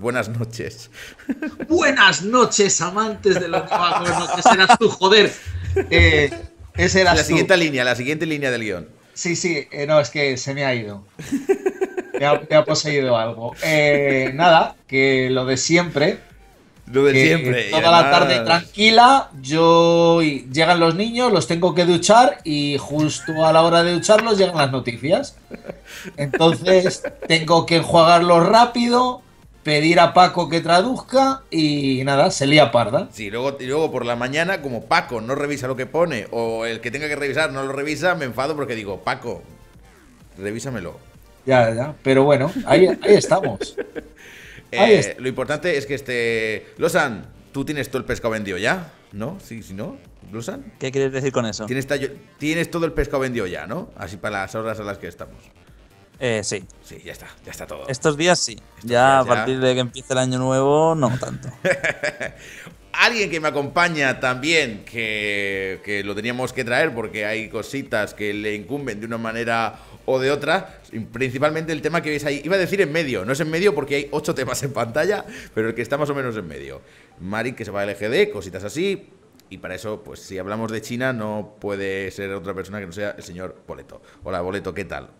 Buenas noches. Buenas noches, amantes de los no, que serás tú, joder. Eh, Esa era la siguiente línea, la siguiente línea del guión. Sí, sí, eh, no, es que se me ha ido. Me ha, poseído algo. Eh, nada, que lo de siempre. Lo de siempre. Toda la tarde tranquila, yo llegan los niños, los tengo que duchar y justo a la hora de ducharlos llegan las noticias. Entonces tengo que enjuagarlos rápido, pedir a Paco que traduzca y nada, se lía parda. Sí, luego, luego por la mañana, como Paco no revisa lo que pone o el que tenga que revisar no lo revisa, me enfado porque digo, Paco, revísamelo. Ya, ya, pero bueno, ahí, estamos. Eh, lo importante es que este. Losan, tú tienes todo el pescado vendido ya, ¿no? Sí, si no. ¿Losan? ¿Qué quieres decir con eso? Tienes, tienes todo el pescado vendido ya, ¿no? Así para las horas a las que estamos. Eh, sí. Sí, ya está, ya está todo. Estos días sí. ya a partir de que empiece el año nuevo, no tanto. Alguien que me acompaña también, que, lo teníamos que traer porque hay cositas que le incumben de una manera o de otra. Principalmente el tema que veis ahí. Iba a decir en medio, no es en medio porque hay ocho temas en pantalla, pero el que está más o menos en medio. Mari que se va al LGD, cositas así. Y para eso, pues si hablamos de China, no puede ser otra persona que no sea el señor Boleto. Hola, Boleto, ¿qué tal?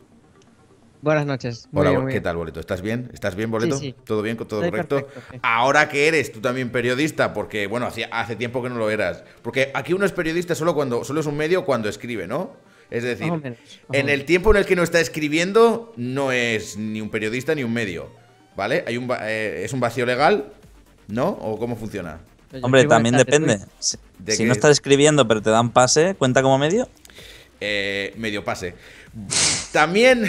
Buenas noches. Hola, ¿qué tal, Boleto? ¿Estás bien? ¿Estás bien, Boleto? Sí, ¿Todo bien? ¿Todo correcto? Ahora que eres tú también periodista, porque, bueno, hace, hace tiempo que no lo eras. Porque aquí uno es periodista solo cuando, solo es un medio cuando escribe, ¿no? Es decir, en el tiempo en el que no está escribiendo, no es ni un periodista ni un medio. ¿Vale? Hay un, eh, es un vacío legal, ¿no? ¿O cómo funciona? Pues Hombre, también depende. Si, no estás escribiendo pero te dan pase, ¿cuenta como medio? Eh, medio pase. También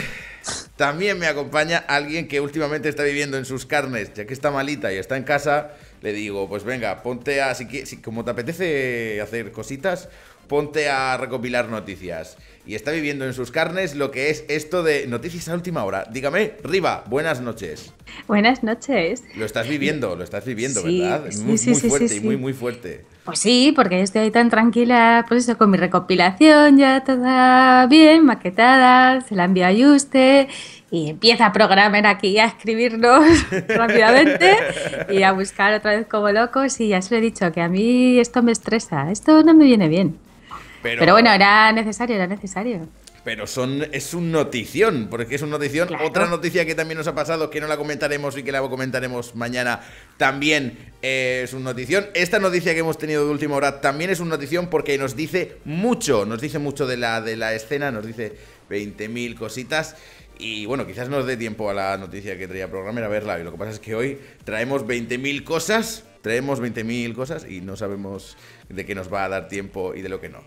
también me acompaña alguien que últimamente está viviendo en sus carnes, ya que está malita y está en casa, le digo, pues venga, ponte a, si, como te apetece hacer cositas, ponte a recopilar noticias. Y está viviendo en sus carnes lo que es esto de noticias a última hora. Dígame, Riva, buenas noches. Buenas noches. Lo estás viviendo, lo estás viviendo, ¿verdad? muy, muy fuerte y muy, muy fuerte. Pues sí, porque estoy ahí tan tranquila, pues eso, con mi recopilación ya toda bien, maquetada, se la envío a Juste y empieza a programar aquí a escribirnos rápidamente y a buscar otra vez como locos y ya se lo he dicho, que a mí esto me estresa, esto no me viene bien. Pero, bueno, era necesario, era necesario. Pero son, es un notición, porque es una notición. Otra noticia que también nos ha pasado, que no la comentaremos y que la comentaremos mañana, también eh, es una notición. Esta noticia que hemos tenido de última hora también es una notición porque nos dice mucho, nos dice mucho de la, de la escena, nos dice 20.000 cositas. Y bueno, quizás nos dé tiempo a la noticia que traía programar a verla. Y lo que pasa es que hoy traemos 20.000 cosas, traemos 20.000 cosas y no sabemos de qué nos va a dar tiempo y de lo que no.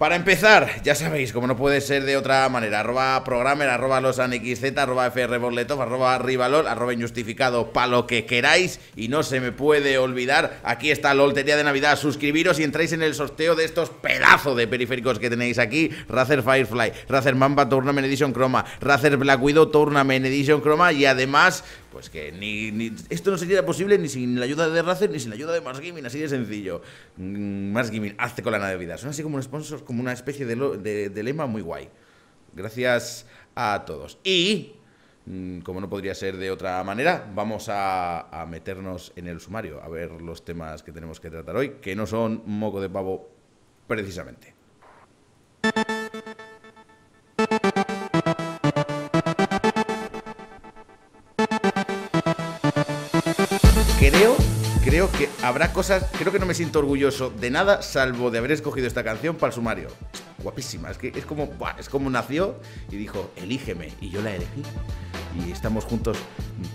Para empezar, ya sabéis, como no puede ser de otra manera, arroba programmer, arroba losanxz, arroba frborletov, arroba rivalol, arroba injustificado, para lo que queráis. Y no se me puede olvidar, aquí está la Lotería de Navidad. Suscribiros y entráis en el sorteo de estos pedazos de periféricos que tenéis aquí. Razer Firefly, Razer Mamba Tournament Edition Chroma, Razer Black Widow Tournament Edition Chroma y además pues que ni, esto no sería posible ni sin la ayuda de Razer ni sin la ayuda de Mars Gaming, así de sencillo. Mm, Mars Gaming, hazte con la de vida Son así como un sponsor, como una especie de, lema muy guay. Gracias a todos. Y, mm, como no podría ser de otra manera, vamos a, a, meternos en el sumario, a ver los temas que tenemos que tratar hoy, que no son moco de pavo precisamente. que habrá cosas, creo que no me siento orgulloso de nada salvo de haber escogido esta canción para el sumario. Guapísima, es que es como, es como nació y dijo, elígeme, y yo la elegí. Y estamos juntos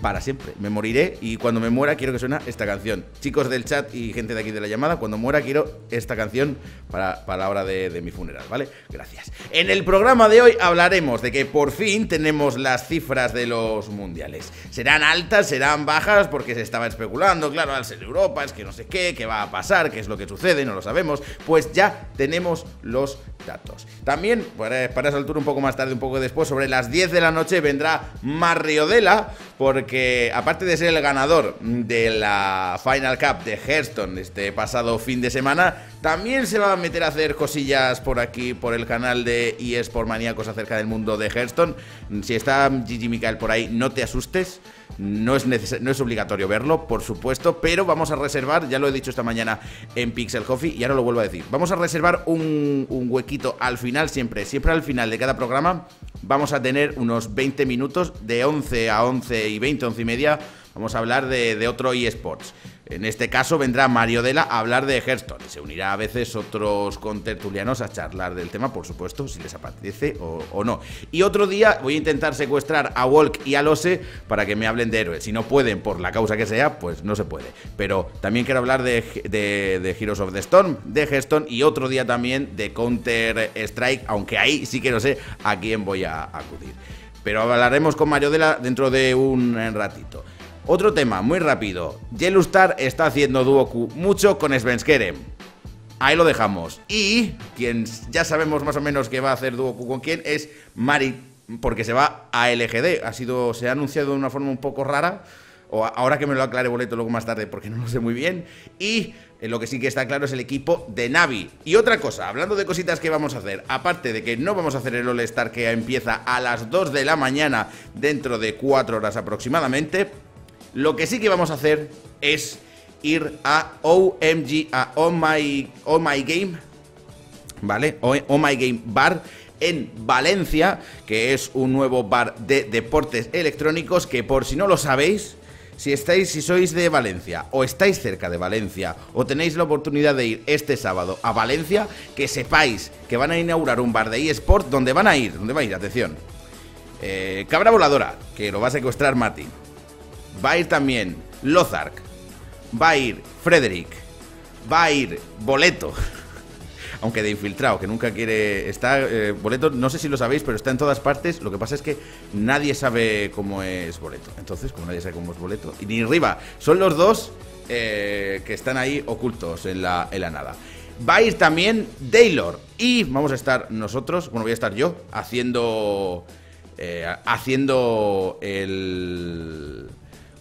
para siempre. Me moriré y cuando me muera quiero que suena esta canción. Chicos del chat y gente de aquí de la llamada, cuando muera quiero esta canción para, para la hora de, mi funeral, ¿vale? Gracias. En el programa de hoy hablaremos de que por fin tenemos las cifras de los mundiales. ¿Serán altas? ¿Serán bajas? Porque se estaba especulando, claro, al ser es que no sé qué, qué va a pasar, qué es lo que sucede, no lo sabemos, pues ya tenemos los datos. También, para, esa altura, un poco más tarde, un poco después, sobre las 10 de la noche vendrá Marriodela, porque aparte de ser el ganador de la Final Cup de Hearthstone este pasado fin de semana, también se va a meter a hacer cosillas por aquí, por el canal de por Maníacos acerca del mundo de Hearthstone. Si está Gigi Mikael por ahí, no te asustes. No es, no es obligatorio verlo, por supuesto, pero vamos a reservar, ya lo he dicho esta mañana en Pixel Coffee y ahora lo vuelvo a decir, vamos a reservar un, huequito al final siempre, siempre al final de cada programa vamos a tener unos 20 minutos de 11 a 11 y 20, 11 y media, vamos a hablar de, de otro eSports. En este caso vendrá Mario Dela a hablar de Hearthstone se unirá a veces otros contertulianos a charlar del tema, por supuesto, si les apetece o, no. Y otro día voy a intentar secuestrar a Walk y a Lose para que me hablen de héroes. Si no pueden, por la causa que sea, pues no se puede. Pero también quiero hablar de, Heroes of the Storm, de Hearthstone y otro día también de Counter Strike, aunque ahí sí que no sé a quién voy a acudir. Pero hablaremos con Mario Dela dentro de un ratito. Otro tema, muy rápido. Star está haciendo Duoku mucho con Svenskeren, Ahí lo dejamos. Y quien ya sabemos más o menos que va a hacer Duoku con quién es Mari, porque se va a LGD. Ha sido, se ha anunciado de una forma un poco rara. O ahora que me lo aclare Boleto luego más tarde, porque no lo sé muy bien. Y eh, lo que sí que está claro es el equipo de Navi. Y otra cosa, hablando de cositas que vamos a hacer, aparte de que no vamos a hacer el All-Star que empieza a las 2 de la mañana, dentro de 4 horas aproximadamente, lo que sí que vamos a hacer es ir a OMG, a Oh My, oh My Game, ¿vale? Oh, My Game Bar en Valencia, que es un nuevo bar de deportes electrónicos que por si no lo sabéis, si estáis, si sois de Valencia o estáis cerca de Valencia o tenéis la oportunidad de ir este sábado a Valencia, que sepáis que van a inaugurar un bar de eSports donde van a ir, ¿Dónde va a ir, atención. Eh, cabra voladora, que lo va a secuestrar Mati va a ir también Lozark, va a ir Frederick, va a ir Boleto. Aunque de infiltrado, que nunca quiere. estar eh, boleto, no sé si lo sabéis, pero está en todas partes. Lo que pasa es que nadie sabe cómo es Boleto. Entonces, como nadie sabe cómo es Boleto. Y ni Riva. Son los dos eh, que están ahí ocultos en la, la nada. Va a ir también Daylor. Y vamos a estar nosotros, bueno, voy a estar yo, haciendo. Eh, haciendo el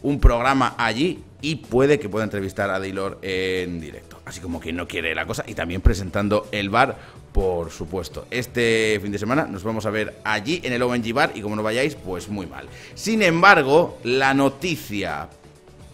un programa allí y puede que pueda entrevistar a Daylor en directo. Así como que no quiere la cosa. Y también presentando el bar, por supuesto. Este fin de semana nos vamos a ver allí en el ONG Bar y como no vayáis, pues muy mal. Sin embargo, la noticia,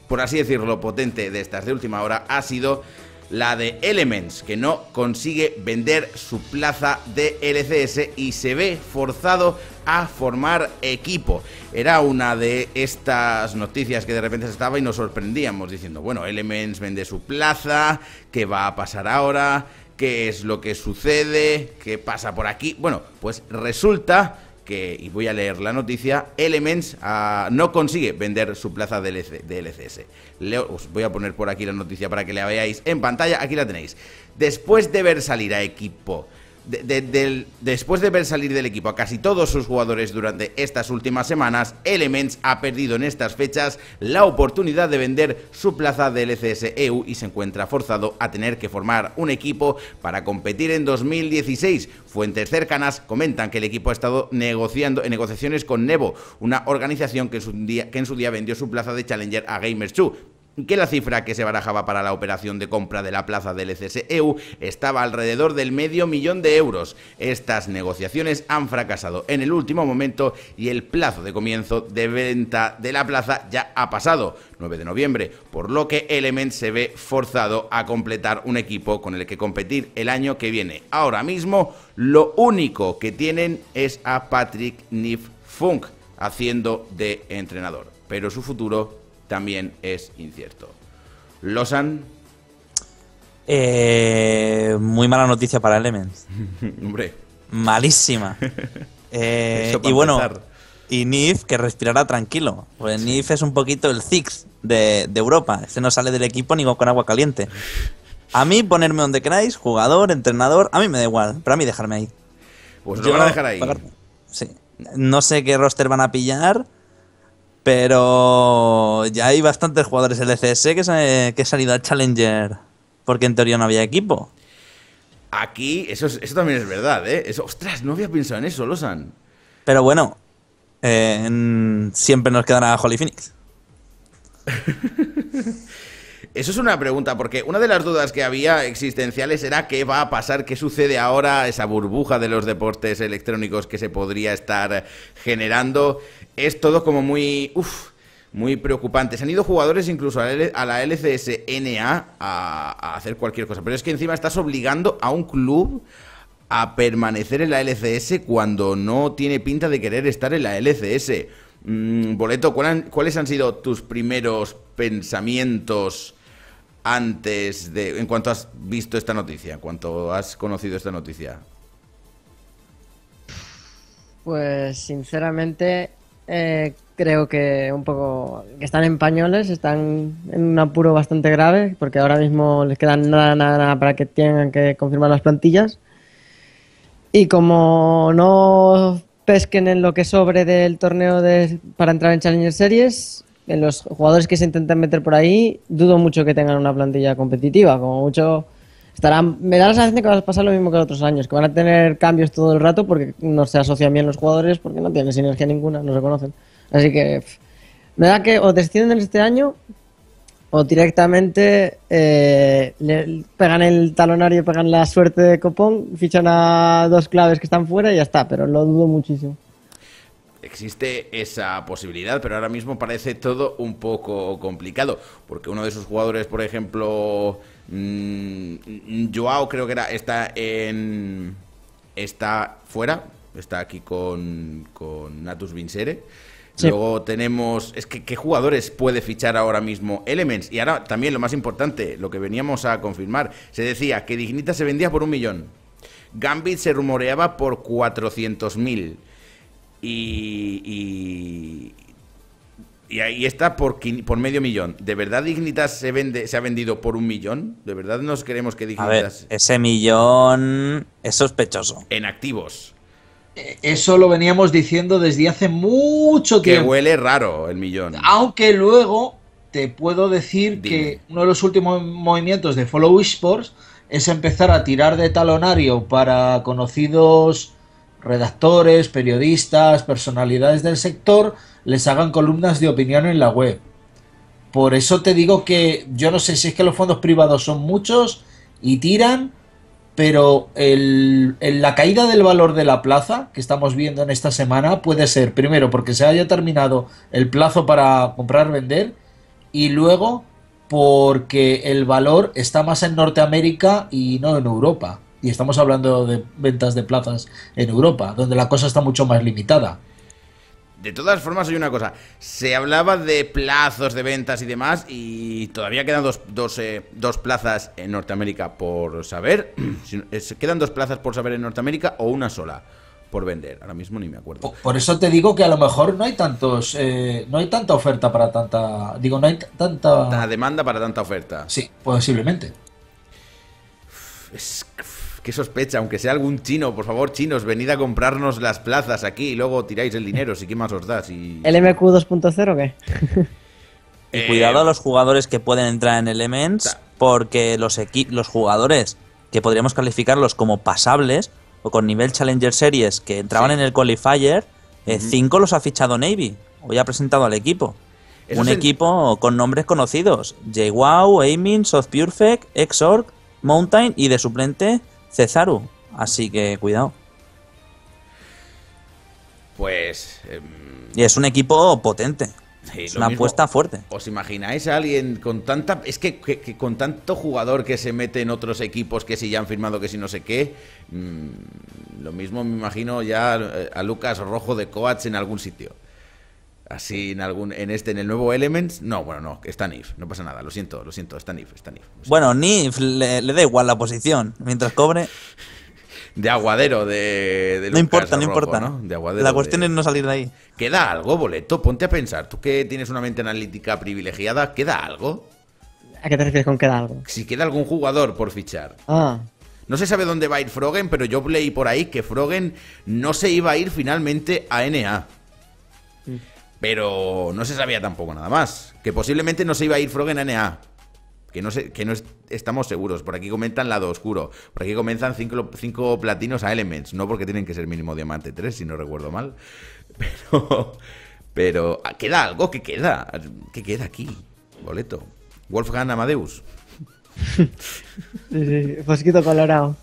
por así decirlo, potente de estas de última hora ha sido la de Elements, que no consigue vender su plaza de LCS y se ve forzado a formar equipo. Era una de estas noticias que de repente estaba y nos sorprendíamos diciendo, bueno, Elements vende su plaza, ¿qué va a pasar ahora? ¿Qué es lo que sucede? ¿Qué pasa por aquí? Bueno, pues resulta que, y voy a leer la noticia, Elements ah, no consigue vender su plaza de, LCS. os voy a poner por aquí la noticia para que la veáis en pantalla, aquí la tenéis. Después de ver salir a equipo después de ver salir del equipo a casi todos sus jugadores durante estas últimas semanas, Elements ha perdido en estas fechas la oportunidad de vender su plaza del LCS e EU y se encuentra forzado a tener que formar un equipo para competir en 2016. Fuentes cercanas comentan que el equipo ha estado negociando en negociaciones con Nevo, una organización que en su día, que en su día vendió su plaza de Challenger a Gamers 2 que la cifra que se barajaba para la operación de compra de la plaza del ECSEU estaba alrededor del medio millón de euros. Estas negociaciones han fracasado en el último momento y el plazo de comienzo de venta de la plaza ya ha pasado, 9 de noviembre, por lo que Element se ve forzado a completar un equipo con el que competir el año que viene. Ahora mismo lo único que tienen es a Patrick Nif Funk haciendo de entrenador, pero su futuro también es incierto. Losan. Eh, muy mala noticia para Elements. Hombre. Malísima. Eh, y bueno, y Nif que respirará tranquilo. Pues Nif es un poquito el Zix de, Europa. Este no sale del equipo ni con agua caliente. A mí ponerme donde queráis, jugador, entrenador, a mí me da igual, pero a mí dejarme ahí. Pues lo van a dejar ahí. No sé qué roster van a pillar. Pero ya hay bastantes jugadores LCS e que, han salido a Challenger porque en teoría no había equipo. Aquí, eso, también es verdad, ¿eh? ostras, no había pensado en eso, Losan. Pero bueno, eh, siempre nos quedará Holy Phoenix. Eso es una pregunta, porque una de las dudas que había existenciales era qué va a pasar, qué sucede ahora, esa burbuja de los deportes electrónicos que se podría estar generando. Es todo como muy... Uf, muy preocupantes. Han ido jugadores incluso a la LCS a, a, hacer cualquier cosa. Pero es que encima estás obligando a un club a permanecer en la LCS cuando no tiene pinta de querer estar en la LCS. Mm, Boleto, ¿cuáles han sido tus primeros pensamientos antes de... En cuanto has visto esta noticia, en cuanto has conocido esta noticia. Pues sinceramente eh, creo que un poco que están en pañoles, están en un apuro bastante grave porque ahora mismo les queda nada, nada, nada para que tengan que confirmar las plantillas. Y como no pesquen en lo que sobre del torneo de, para entrar en Challenger Series, ...en los jugadores que se intentan meter por ahí, dudo mucho que tengan una plantilla competitiva. Como mucho, estarán. Me da la sensación que va a pasar lo mismo que otros años, que van a tener cambios todo el rato porque no se asocian bien los jugadores, porque no tienen sinergia ninguna, no se conocen. Así que me da que o descienden este año o directamente eh, pegan el talonario, pegan la suerte de copón, fichan a dos claves que están fuera y ya está, pero lo dudo muchísimo existe esa posibilidad, pero ahora mismo parece todo un poco complicado, porque uno de sus jugadores, por ejemplo, mm, Joao creo que era, está en... está fuera, está aquí con, con Natus Vincere. Luego tenemos, es que qué jugadores puede fichar ahora mismo Elements. Y ahora también lo más importante, lo que veníamos a confirmar, se decía que Dignita se vendía por un millón. Gambit se rumoreaba por 400.000 y, ahí está por, medio millón. ¿De verdad Dignitas se ha vendido por un millón? ¿De verdad nos queremos que Dignitas. A ese millón es sospechoso. En activos. E, eso lo veníamos diciendo desde hace mucho tiempo. Que huele raro el millón. Aunque luego te puedo decir que uno de los últimos movimientos de Follow Sports es empezar a tirar de talonario para conocidos redactores, periodistas, personalidades del sector les hagan columnas de opinión en la web. Por eso te digo que yo no sé si es que los fondos privados son muchos y tiran, pero el, la caída del valor de la plaza que estamos viendo en esta semana puede ser, primero, porque se haya terminado el plazo para comprar, vender, y luego porque el valor está más en Norteamérica y no en Europa y estamos hablando de ventas de plazas en Europa, donde la cosa está mucho más limitada. De todas formas, hay una cosa. Se hablaba de plazos de ventas y demás, y todavía quedan dos, eh, plazas en Norteamérica por saber. Eh, ¿Quedan dos plazas por saber en Norteamérica o una sola? por vender. Ahora mismo ni me acuerdo. Por eso te digo que a lo mejor no hay tantos, eh, no hay tanta oferta para tanta, digo, no hay tanta demanda para tanta oferta. Sí, posiblemente. Es qué sospecha, aunque sea algún chino, por favor, chinos, venid a comprarnos las plazas aquí y luego tiráis el dinero, si qué más os das ¿El MQ 2.0 qué? Eh, cuidado a los jugadores que pueden entrar en Elements, porque los, los jugadores que podríamos calificarlos como pasables o con nivel Challenger Series que entraban en el qualifier, 5 eh, los ha fichado Navy, hoy ha presentado al equipo. Un equipo con nombres conocidos: wow Aiming, Soft perfect Exorg, Mountain y de suplente Cesaru. Así que cuidado. Pues. Em, y es un equipo potente. una apuesta fuerte. ¿Os imagináis a alguien con tanta. Es que, con tanto jugador que se mete en otros equipos que si ya han firmado, que si no sé qué. Mm, lo mismo me imagino ya eh, a Lucas Rojo de Coats en algún sitio. Así en algún en este en el nuevo Elements, no, bueno, no, está Nif, no pasa nada, lo siento, lo siento, está Nif, está Nif. Bueno, Nif le, da igual la posición, mientras cobre de aguadero de, No importa, no importa. ¿no? De aguadero la cuestión es no salir de ahí. ¿Queda algo, boleto? Ponte a pensar, tú que tienes una mente analítica privilegiada, ¿queda algo? ¿A qué te refieres con queda algo? Si queda algún jugador por fichar. Ah. No se sabe dónde va a ir Frogen, pero yo leí por ahí que Frogen no se iba a ir finalmente a NA. Pero no se sabía tampoco nada más. Que posiblemente no se iba a ir Frog en NA. Que no, que no estamos seguros. Por aquí comentan lado oscuro. Por aquí comienzan 5 platinos a Elements. No porque tienen que ser mínimo diamante 3, si no recuerdo mal. Pero. Pero. Ah, queda algo que queda. qué queda aquí. Boleto. Wolfgang Amadeus. sí, sí, Fosquito colorado.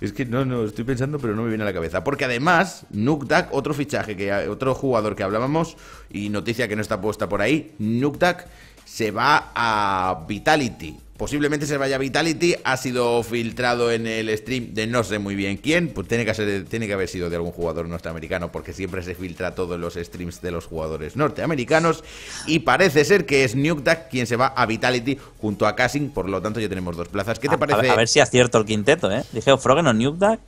Es que no, no, estoy pensando, pero no me viene a la cabeza. Porque además, Nukdak, otro fichaje, que otro jugador que hablábamos, y noticia que no está puesta por ahí, Nukdak se va a Vitality. Posiblemente se vaya Vitality, ha sido filtrado en el stream de no sé muy bien quién, pues tiene que, tiene que haber sido de algún jugador norteamericano, porque siempre se filtra todo en los streams de los jugadores norteamericanos, y parece ser que es Nukeduck quien se va a Vitality junto a Kasing, por lo tanto ya tenemos dos plazas. ¿Qué te parece? A ver, si acierto el quinteto, ¿eh? Dije oh, Frogen o Nukeduck,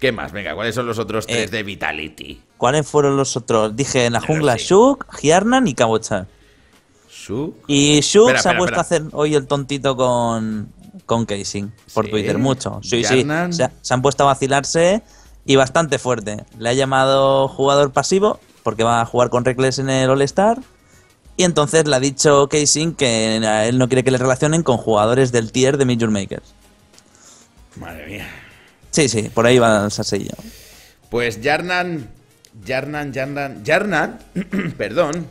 ¿Qué más? Venga, ¿cuáles son los otros tres eh, de Vitality? ¿Cuáles fueron los otros? Dije en la jungla y Kabochan. Y Shu se ha puesto a hacer hoy el tontito con, con Casing por Twitter, mucho. Sí, Se, han puesto a vacilarse y bastante fuerte. Le ha llamado jugador pasivo porque va a jugar con Reckless en el All-Star. Y entonces le ha dicho Casing que él no quiere que le relacionen con jugadores del tier de Major Makers. Madre mía. Sí, sí, por ahí va el sasillo. Pues Jarnan, Jarnan, Jarnan, Jarnan, perdón,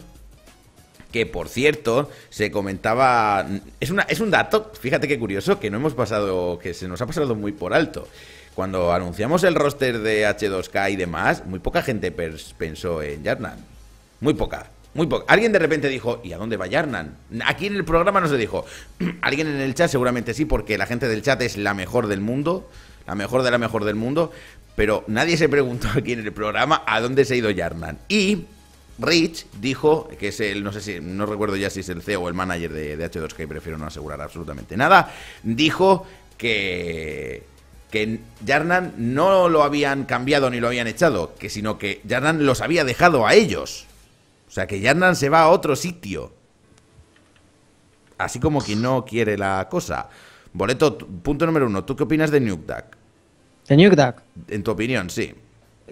que por cierto se comentaba... Es, una, es un dato, fíjate qué curioso, que no hemos pasado, que se nos ha pasado muy por alto. Cuando anunciamos el roster de H2K y demás, muy poca gente pensó en Yarnan. Muy poca. Muy Alguien de repente dijo, ¿y a dónde va Yarnan? Aquí en el programa no se dijo. Alguien en el chat seguramente sí, porque la gente del chat es la mejor del mundo, la mejor de la mejor del mundo, pero nadie se preguntó aquí en el programa a dónde se ha ido Yarnan. Y Rich dijo, que es el, no sé si, no recuerdo ya si es el CEO o el manager de, H2K, prefiero no asegurar absolutamente nada, dijo que, que Jarnan no lo habían cambiado ni lo habían echado, que sino que Jarnan los había dejado a ellos. O sea, que Jarnan se va a otro sitio. Así como quien no quiere la cosa. Boleto, punto número uno, ¿tú qué opinas de Nukedak? ¿De Nukedak? En tu opinión, sí.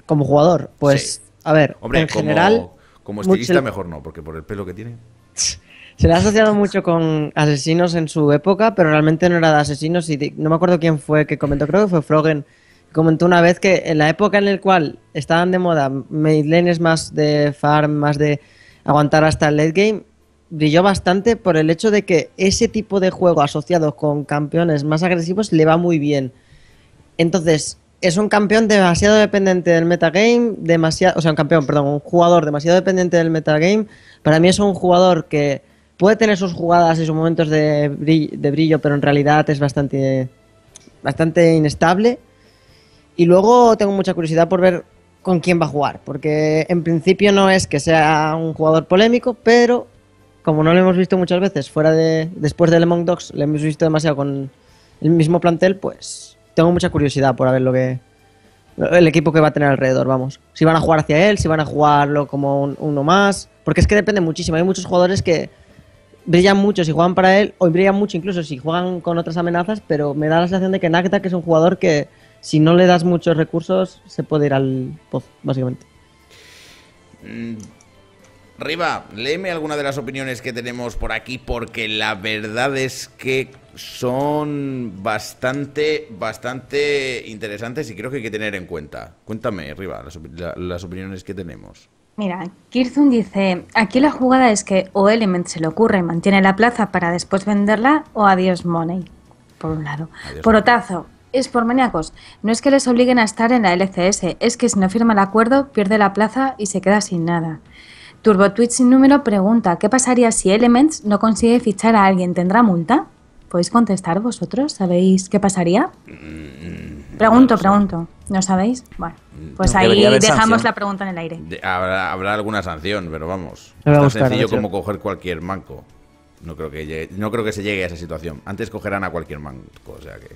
Como jugador, pues, a ver, en general... Como estilista mejor no, porque por el pelo que tiene. Se le ha asociado mucho con asesinos en su época, pero realmente no era de asesinos y no me acuerdo quién fue que comentó, creo que fue Frogen, comentó una vez que en la época en la cual estaban de moda midlanes más de farm, más de aguantar hasta el late game, brilló bastante por el hecho de que ese tipo de juego asociado con campeones más agresivos le va muy bien. Entonces, es un campeón demasiado dependiente del metagame, demasiado, o sea, un campeón, perdón, un jugador demasiado dependiente del metagame. Para mí es un jugador que puede tener sus jugadas y sus momentos de brillo, pero en realidad es bastante, bastante inestable. Y luego tengo mucha curiosidad por ver con quién va a jugar, porque en principio no es que sea un jugador polémico, pero como no lo hemos visto muchas veces fuera de después de Lemon Dogs, lo hemos visto demasiado con el mismo plantel, pues tengo mucha curiosidad por ver lo que. El equipo que va a tener alrededor, vamos. Si van a jugar hacia él, si van a jugarlo como uno más. Porque es que depende muchísimo. Hay muchos jugadores que brillan mucho si juegan para él, o brillan mucho incluso si juegan con otras amenazas, pero me da la sensación de que Naktak que es un jugador que si no le das muchos recursos, se puede ir al pozo, básicamente. Mm. Riva, léeme alguna de las opiniones que tenemos por aquí, porque la verdad es que son bastante, bastante interesantes y creo que hay que tener en cuenta. Cuéntame, Riva, las, opiniones que tenemos. Mira, Kirzun dice, aquí la jugada es que o Element se le ocurre y mantiene la plaza para después venderla o adiós Money, por un lado. Porotazo, por otazo, es por maníacos. No es que les obliguen a estar en la LCS, es que si no firma el acuerdo pierde la plaza y se queda sin nada. Twitch sin número pregunta, ¿qué pasaría si Elements no consigue fichar a alguien? ¿Tendrá multa? ¿Podéis contestar vosotros? ¿Sabéis qué pasaría? Pregunto, pregunto. ¿No sabéis? Bueno, pues ahí dejamos la pregunta en el aire. habrá, alguna sanción, pero vamos. Es tan sencillo como coger cualquier manco. No creo, que no creo que se llegue a esa situación. Antes cogerán a cualquier manco, o sea que...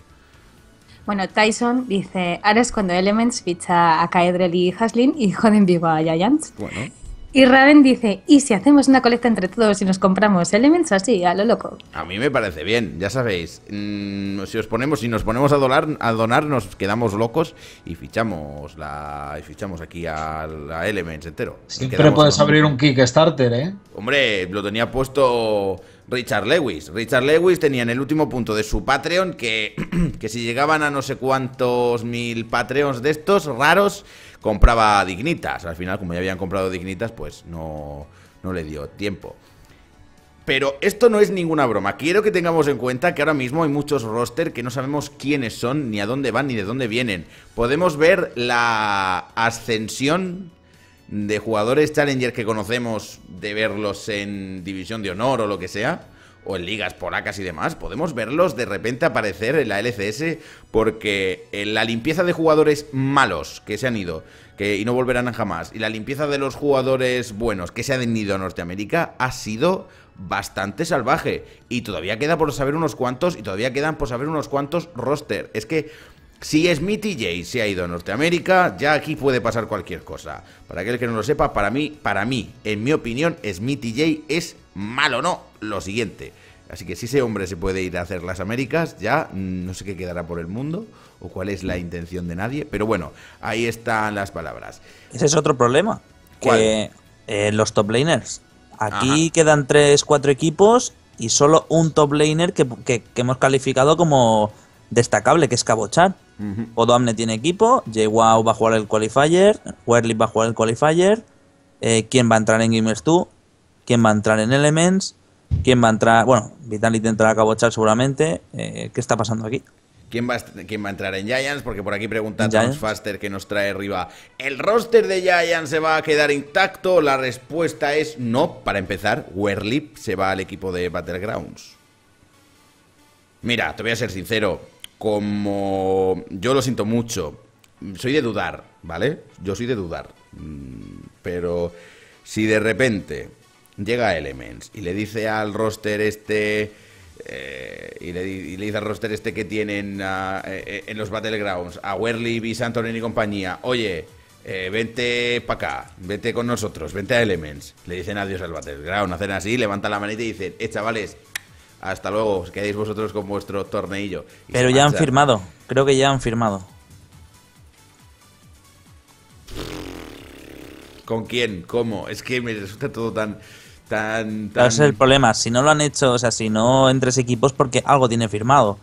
Bueno, Tyson dice, ahora es cuando Elements ficha a Kaedrel y Haslin y joden vivo a Giants. Bueno. Y Raven dice, ¿y si hacemos una colecta entre todos y nos compramos Elements así, a lo loco? A mí me parece bien, ya sabéis. Mm, si os ponemos, si nos ponemos a donar, nos quedamos locos y fichamos la. Y fichamos aquí a, Elements entero. Siempre puedes abrir un Kickstarter, eh. Hombre, lo tenía puesto Richard Lewis. Richard Lewis tenía en el último punto de su Patreon que, que si llegaban a no sé cuántos mil Patreons de estos raros, compraba Dignitas. Al final, como ya habían comprado Dignitas, pues no, no le dio tiempo. Pero esto no es ninguna broma. Quiero que tengamos en cuenta que ahora mismo hay muchos roster que no sabemos quiénes son, ni a dónde van, ni de dónde vienen. Podemos ver la ascensión de jugadores Challenger que conocemos de verlos en División de Honor o lo que sea, o en ligas polacas y demás, podemos verlos de repente aparecer en la LCS porque eh, la limpieza de jugadores malos que se han ido que, y no volverán jamás, y la limpieza de los jugadores buenos que se han ido a Norteamérica ha sido bastante salvaje. Y todavía queda por saber unos cuantos, y todavía quedan por saber unos cuantos roster. Es que si Smith y Jay se ha ido a Norteamérica, ya aquí puede pasar cualquier cosa. Para aquel que no lo sepa, para mí, para mí, en mi opinión, Smith y Jay es malo, no, lo siguiente. Así que si ese hombre se puede ir a hacer las Américas, ya mm, no sé qué quedará por el mundo o cuál es la intención de nadie, pero bueno, ahí están las palabras. Ese es otro problema, que eh, los top laners. Aquí quedan 3, 4 equipos y solo un top laner que, hemos calificado como destacable, que es Cabochar. Odoamne tiene equipo, Jay va a jugar el qualifier, Werly va a jugar el qualifier, eh, quién va a entrar en Gamers 2, quién va a entrar en Elements, quién va a entrar, bueno, Vitality entrará a Cabochar seguramente, eh, ¿qué está pasando aquí? ¿Quién va, a, entrar en Giants? Porque por aquí pregunta james Faster que nos trae arriba. ¿El roster de Giants se va a quedar intacto? La respuesta es no. Para empezar, Werlip se va al equipo de Battlegrounds. Mira, te voy a ser sincero como yo lo siento mucho, soy de dudar, ¿vale? Yo soy de dudar. Mm, pero si de repente llega Elements y le dice al roster este... Eh, y, le, dice al roster este que tienen ah, eh, eh, en los Battlegrounds, a y Santorini y compañía, oye, vente para acá, vente con nosotros, vente a Elements. Le dicen adiós al Battleground, hacen así, levantan la manita y dicen, eh, chavales, hasta luego, os quedáis vosotros con vuestro torneillo. Pero ya han firmado, creo que ya han firmado. ¿Con quién? ¿Cómo? Es que me resulta todo tan... tan, tan... es el problema, si no lo han hecho, o sea, si no entres equipos porque algo tiene firmado.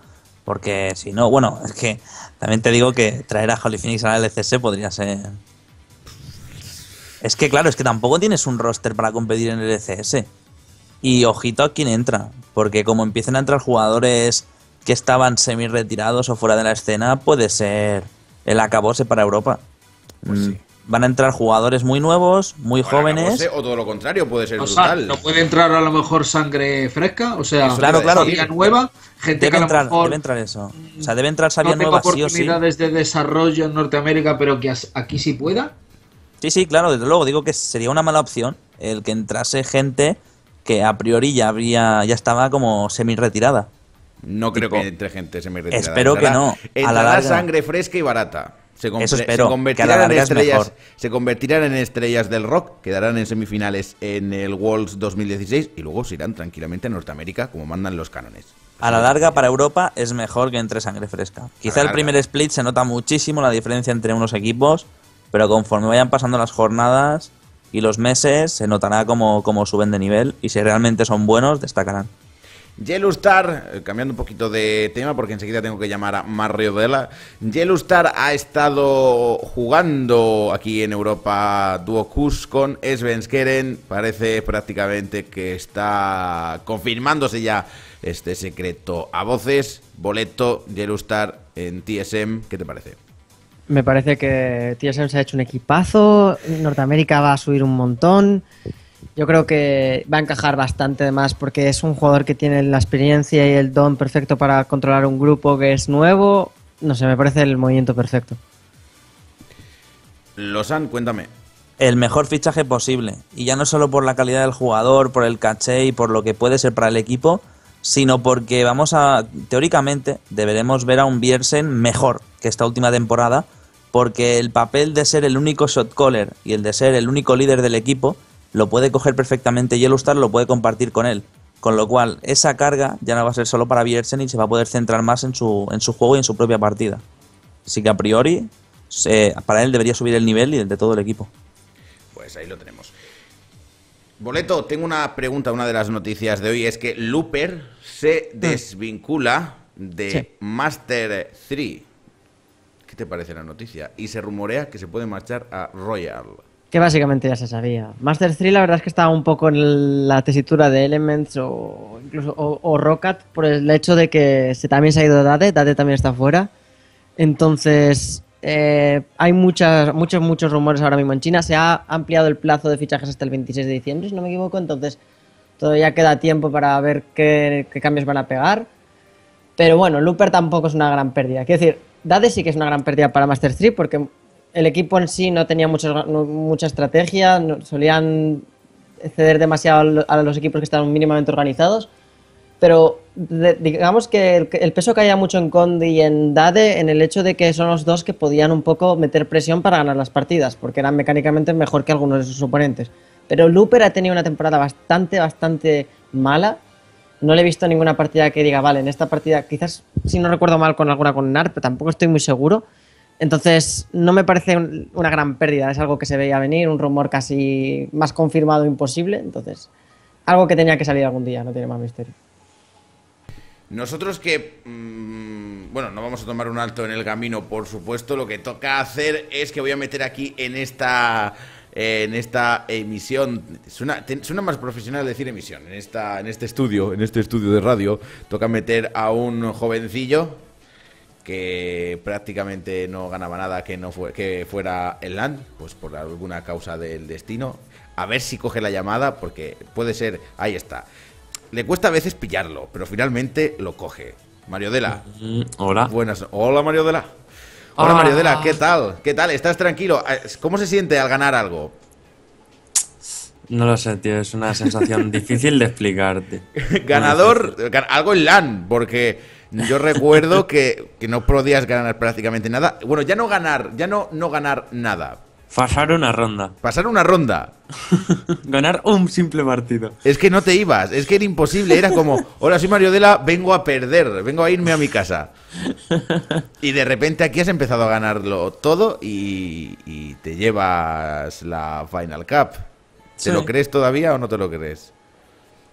Porque si no, bueno, es que también te digo que traer a Holy Phoenix a la LCS podría ser... Es que claro, es que tampoco tienes un roster para competir en el LCS. Y ojito a quién entra, porque como empiecen a entrar jugadores que estaban semi retirados o fuera de la escena, puede ser el acabose para Europa. Pues mm, van a entrar jugadores muy nuevos, muy jóvenes. o todo lo contrario, puede ser brutal. no puede entrar a lo mejor sangre fresca, o sea, claro, nueva, gente debe entrar, debe entrar eso. O sea, debe entrar sabia nueva, sí o sí. oportunidades de desarrollo en Norteamérica, pero que aquí sí pueda. Sí, sí, claro, desde luego. Digo que sería una mala opción el que entrase gente que a priori ya ya estaba como semi retirada. No creo que entre gente semi retirada. Espero que no. a la larga, sangre fresca y barata. Se, se convertirán en estrellas, se convertirán en estrellas del rock, quedarán en semifinales en el Worlds 2016 y luego se irán tranquilamente a Norteamérica como mandan los cánones. A la larga, para Europa es mejor que entre sangre fresca. Quizá el primer split se nota muchísimo la diferencia entre unos equipos, pero conforme vayan pasando las jornadas, y los meses se notará como, como suben de nivel y si realmente son buenos, destacarán. Yelustar, eh, cambiando un poquito de tema porque enseguida tengo que llamar a de la... Yelustar ha estado jugando aquí en Europa Duocus con Svenskeren. Parece prácticamente que está confirmándose ya este secreto a voces. Boleto, Yelustar en TSM, ¿qué te parece? Me parece que Tiersen se ha hecho un equipazo, Norteamérica va a subir un montón. Yo creo que va a encajar bastante más porque es un jugador que tiene la experiencia y el don perfecto para controlar un grupo que es nuevo. No sé, me parece el movimiento perfecto. Losan, cuéntame. El mejor fichaje posible. Y ya no solo por la calidad del jugador, por el caché y por lo que puede ser para el equipo, sino porque vamos a, teóricamente, deberemos ver a un Biersen mejor que esta última temporada porque el papel de ser el único shot caller y el de ser el único líder del equipo lo puede coger perfectamente Yellowstar, lo puede compartir con él. Con lo cual, esa carga ya no va a ser solo para Bjergsen y se va a poder centrar más en su, en su juego y en su propia partida. Así que a priori, para él debería subir el nivel y el de todo el equipo. Pues ahí lo tenemos. Boleto, tengo una pregunta. Una de las noticias de hoy es que Looper se mm. desvincula de Master 3 te parece la noticia? Y se rumorea que se puede marchar a Royal. Que básicamente ya se sabía. Master 3 la verdad es que estaba un poco en la tesitura de Elements o incluso o, por el hecho de que se también se ha ido Dade, Dade también está fuera. Entonces, eh, hay muchas, muchos, muchos rumores ahora mismo en China. Se ha ampliado el plazo de fichajes hasta el 26 de diciembre, si no me equivoco. Entonces, todavía queda tiempo para ver qué, qué cambios van a pegar. Pero bueno, Looper tampoco es una gran pérdida. Quiero decir, Dade sí que es una gran pérdida para Master 3 porque el equipo en sí no tenía mucha, estrategia, solían ceder demasiado a los equipos que estaban mínimamente organizados. Pero digamos que el, peso caía mucho en Condi y en Dade en el hecho de que son los dos que podían un poco meter presión para ganar las partidas, porque eran mecánicamente mejor que algunos de sus oponentes. Pero Luper ha tenido una temporada bastante, bastante mala no le he visto ninguna partida que diga, vale, en esta partida, quizás si no recuerdo mal con alguna con NAR, pero tampoco estoy muy seguro. Entonces, no me parece una gran pérdida, es algo que se veía venir, un rumor casi más confirmado imposible. Entonces, algo que tenía que salir algún día, no tiene más misterio. Nosotros que, mm, bueno, no vamos a tomar un alto en el camino, por supuesto, lo que toca hacer es que voy a meter aquí en esta en esta emisión. Suena, más profesional decir emisión. En, esta, en este estudio, en este estudio de radio, toca meter a un jovencillo que prácticamente no ganaba nada que no fue, que fuera el land, pues por alguna causa del destino. A ver si coge la llamada, porque puede ser, ahí está. Le cuesta a veces pillarlo, pero finalmente lo coge. Mario Dela. Mm, hola. Buenas. Hola, Mario Dela. Hola Mario Dela, ah. ¿qué tal? ¿Qué tal? ¿Estás tranquilo? Eh, ¿Cómo se siente al ganar algo? No lo sé, tío, es una sensación difícil de explicarte. Ganador, algo en LAN, porque yo recuerdo que, no podías ganar prácticamente nada. Bueno, ya no ganar, ya no, no ganar nada, Pasar una ronda. Pasar una ronda. Ganar un simple partido. Es que no te ibas, es que era imposible. Era como, hola, soy Mario Dela, vengo a perder, vengo a irme a mi casa. Y de repente aquí has empezado a ganarlo todo y, te llevas la Final Cup. ¿Te lo crees todavía o no te lo crees?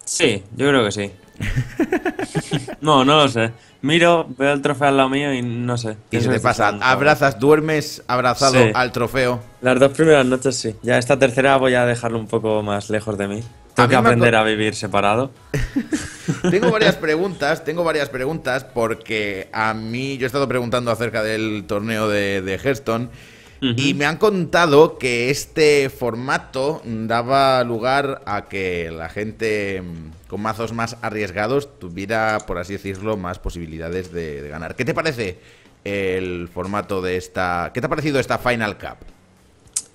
Sí, yo creo que sí. no, no lo sé. Miro, veo el trofeo al lado mío y no sé. ¿Qué se te pasa? ¿Abrazas, duermes abrazado al trofeo? Las dos primeras noches sí. Ya esta tercera voy a dejarlo un poco más lejos de mí. Tengo que aprender a vivir separado. tengo varias preguntas, tengo varias preguntas porque a mí yo he estado preguntando acerca del torneo de, de Hearthstone y me han contado que este formato daba lugar a que la gente mm, con mazos más arriesgados tuviera, por así decirlo, más posibilidades de, ganar. ¿Qué te parece el formato de esta... ¿Qué te ha parecido esta Final Cup?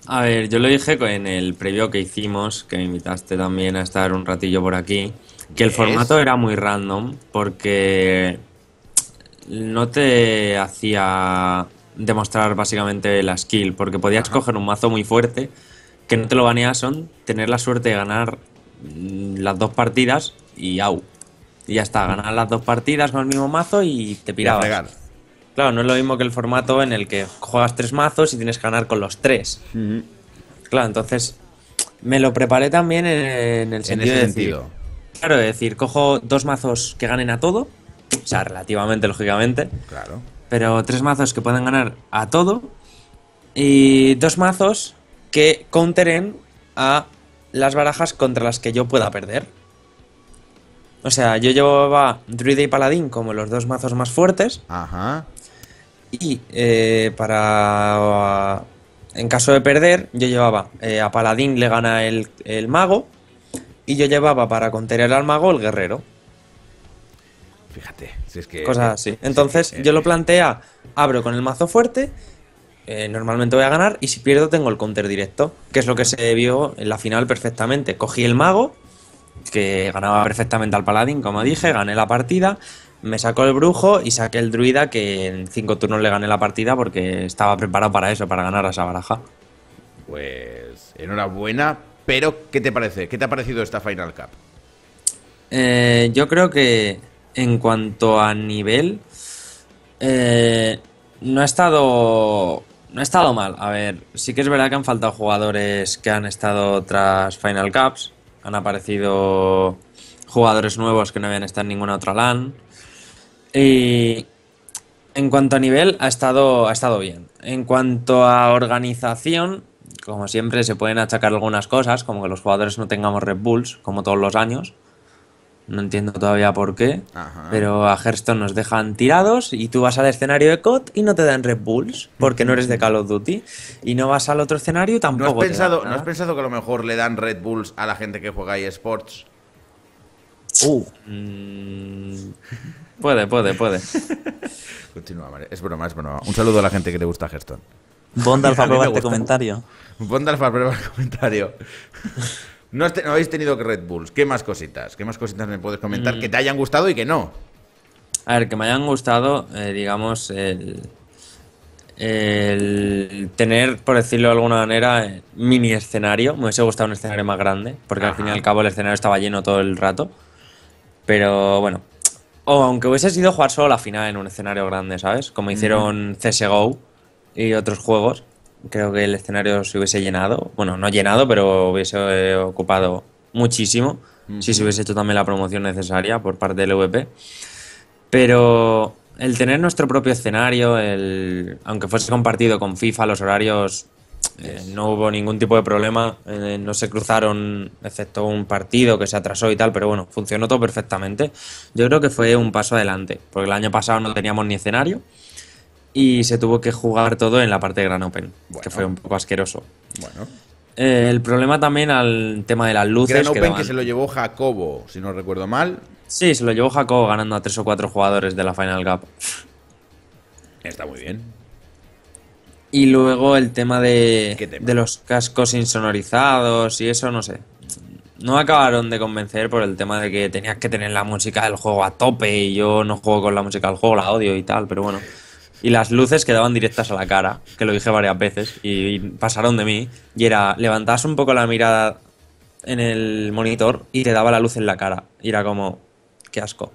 A ver, yo lo dije en el previo que hicimos, que me invitaste también a estar un ratillo por aquí, que el formato era muy random porque no te hacía demostrar básicamente la skill, porque podías escoger coger un mazo muy fuerte que no te lo banea son tener la suerte de ganar mm, las dos partidas y au. Y ya está, ganar las dos partidas con el mismo mazo y te pirabas. claro, no es lo mismo que el formato en el que juegas tres mazos y tienes que ganar con los tres. Claro, entonces me lo preparé también en, el sentido, sentido. Claro, es decir, cojo dos mazos que ganen a todo, o sea, relativamente, lógicamente. Claro pero tres mazos que pueden ganar a todo y dos mazos que counteren a las barajas contra las que yo pueda perder. O sea, yo llevaba Druida y Paladín como los dos mazos más fuertes. Ajá. Y eh, para. En caso de perder, yo llevaba eh, a Paladín le gana el, el, mago. Y yo llevaba para contener al mago el guerrero. Fíjate. Cosas así. Entonces, eh, yo lo eh. plantea, abro con el mazo fuerte, eh, normalmente voy a ganar, y si pierdo tengo el counter directo, que es lo que se vio en la final perfectamente. Cogí el mago, que ganaba perfectamente al paladín, como dije, gané la partida, me sacó el brujo y saqué el druida, que en cinco turnos le gané la partida porque estaba preparado para eso, para ganar a esa baraja. Pues enhorabuena, pero ¿qué te parece? ¿Qué te ha parecido esta Final Cup? yo creo que en cuanto a nivel, eh, no ha estado. No ha estado mal. A ver, sí que es verdad que han faltado jugadores que han estado tras Final Cups. Han aparecido jugadores nuevos que no habían estado en ninguna otra LAN. Y en cuanto a nivel, ha estado, ha estado bien. En cuanto a organización, como siempre, se pueden achacar algunas cosas, como que los jugadores no tengamos Red Bulls, como todos los años. No entiendo todavía por qué. Pero a Hearthstone nos dejan tirados y tú vas al escenario de COD y no te dan Red Bulls porque no eres de Call of Duty. Y no vas al otro escenario tampoco. ¿No has, pensado, ¿No has pensado que a lo mejor le dan Red Bulls a la gente que juega eSports? Uh. Mm. puede, puede, puede. Continúa, Es broma, es broma. Un saludo a la gente que le gusta Hearthstone. Bondalf prueba este comentario. Bondalf prueba el comentario. No, habéis tenido Red Bulls. ¿Qué más cositas? ¿Qué más cositas me puedes comentar mm. que te hayan gustado y que no? A ver, que me hayan gustado, eh, digamos, el, tener, por decirlo de alguna manera, eh, mini escenario. Me hubiese gustado un escenario más grande, porque al fin y al cabo el escenario estaba lleno todo el rato. Pero bueno, o aunque hubiese sido jugar solo la final en un escenario grande, ¿sabes? Como hicieron CSGO y otros juegos creo que el escenario se hubiese llenado, bueno, no llenado, pero hubiese eh, ocupado muchísimo si se hubiese hecho también la promoción necesaria por parte del VP Pero el tener nuestro propio escenario, el, aunque fuese compartido con FIFA, los horarios eh, no hubo ningún tipo de problema, eh, no se cruzaron excepto un partido que se atrasó y tal, pero bueno, funcionó todo perfectamente. Yo creo que fue un paso adelante, porque el año pasado no teníamos ni escenario y se tuvo que jugar todo en la parte de Gran Open, que fue un poco asqueroso. Bueno. Eh, el problema también al tema de las luces. Gran Open que se lo llevó Jacobo, si no recuerdo mal. Sí, se lo llevó Jacobo ganando a tres o cuatro jugadores de la Final Gap. Está muy bien. Y luego el tema de, de los cascos insonorizados y eso, no sé. No acabaron de convencer por el tema de que tenías que tener la música del juego a tope y yo no juego con la música del juego, la odio y tal, pero bueno y las luces quedaban directas a la cara, que lo dije varias veces y, pasaron de mí. Y era, levantabas un poco la mirada en el monitor y te daba la luz en la cara. Y era como, qué asco.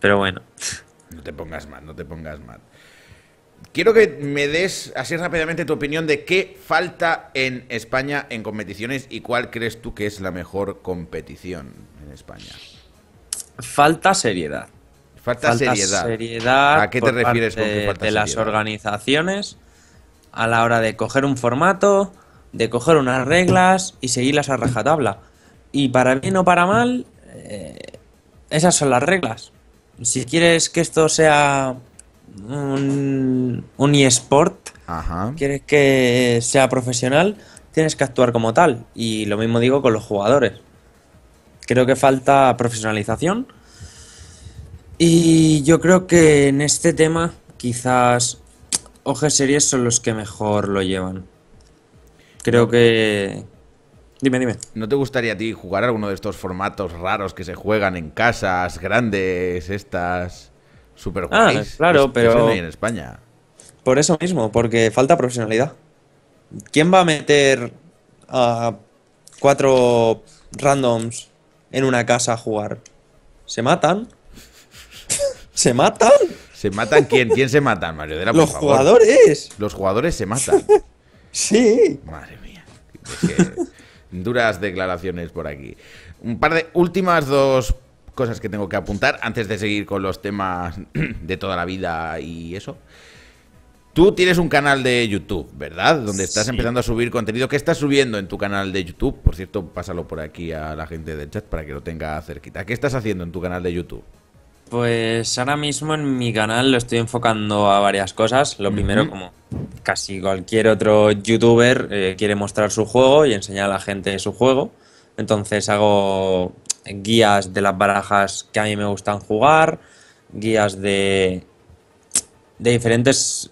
Pero bueno. No te pongas mal, no te pongas mal. Quiero que me des así rápidamente tu opinión de qué falta en España en competiciones y cuál crees tú que es la mejor competición en España. Falta seriedad. Falta, seriedad. ¿A qué te refieres con de las organizaciones a la hora de coger un formato, de coger unas reglas y seguirlas a rajatabla. Y para bien o para mal, eh, esas son las reglas. Si quieres que esto sea un, un eSport, quieres que sea profesional, tienes que actuar como tal. Y lo mismo digo con los jugadores. Creo que falta profesionalización y yo creo que en este tema quizás OG Series son los que mejor lo llevan. Creo que... Dime, dime. ¿No te gustaría a ti jugar alguno de estos formatos raros que se juegan en casas grandes, estas super Ah, claro, pero... en España. Por eso mismo, porque falta profesionalidad. ¿Quién va a meter a cuatro randoms en una casa a jugar? ¿Se matan? ¿Se matan? ¿Se matan quién? ¿Quién se matan, Mario? De Los jugadores. Los jugadores se matan. sí. Madre mía. duras declaraciones por aquí. Un par de últimas dos cosas que tengo que apuntar antes de seguir con los temas de toda la vida y eso. Tú tienes un canal de YouTube, ¿verdad? Donde estás empezando a subir contenido. ¿Qué estás subiendo en tu canal de YouTube? Por cierto, pásalo por aquí a la gente del chat para que lo tenga cerquita. ¿Qué estás haciendo en tu canal de YouTube? Pues ahora mismo en mi canal lo estoy enfocando a varias cosas. Lo primero, como casi cualquier otro youtuber, eh, quiere mostrar su juego y enseñar a la gente su juego. Entonces hago guías de las barajas que a mí me gustan jugar, guías de, de diferentes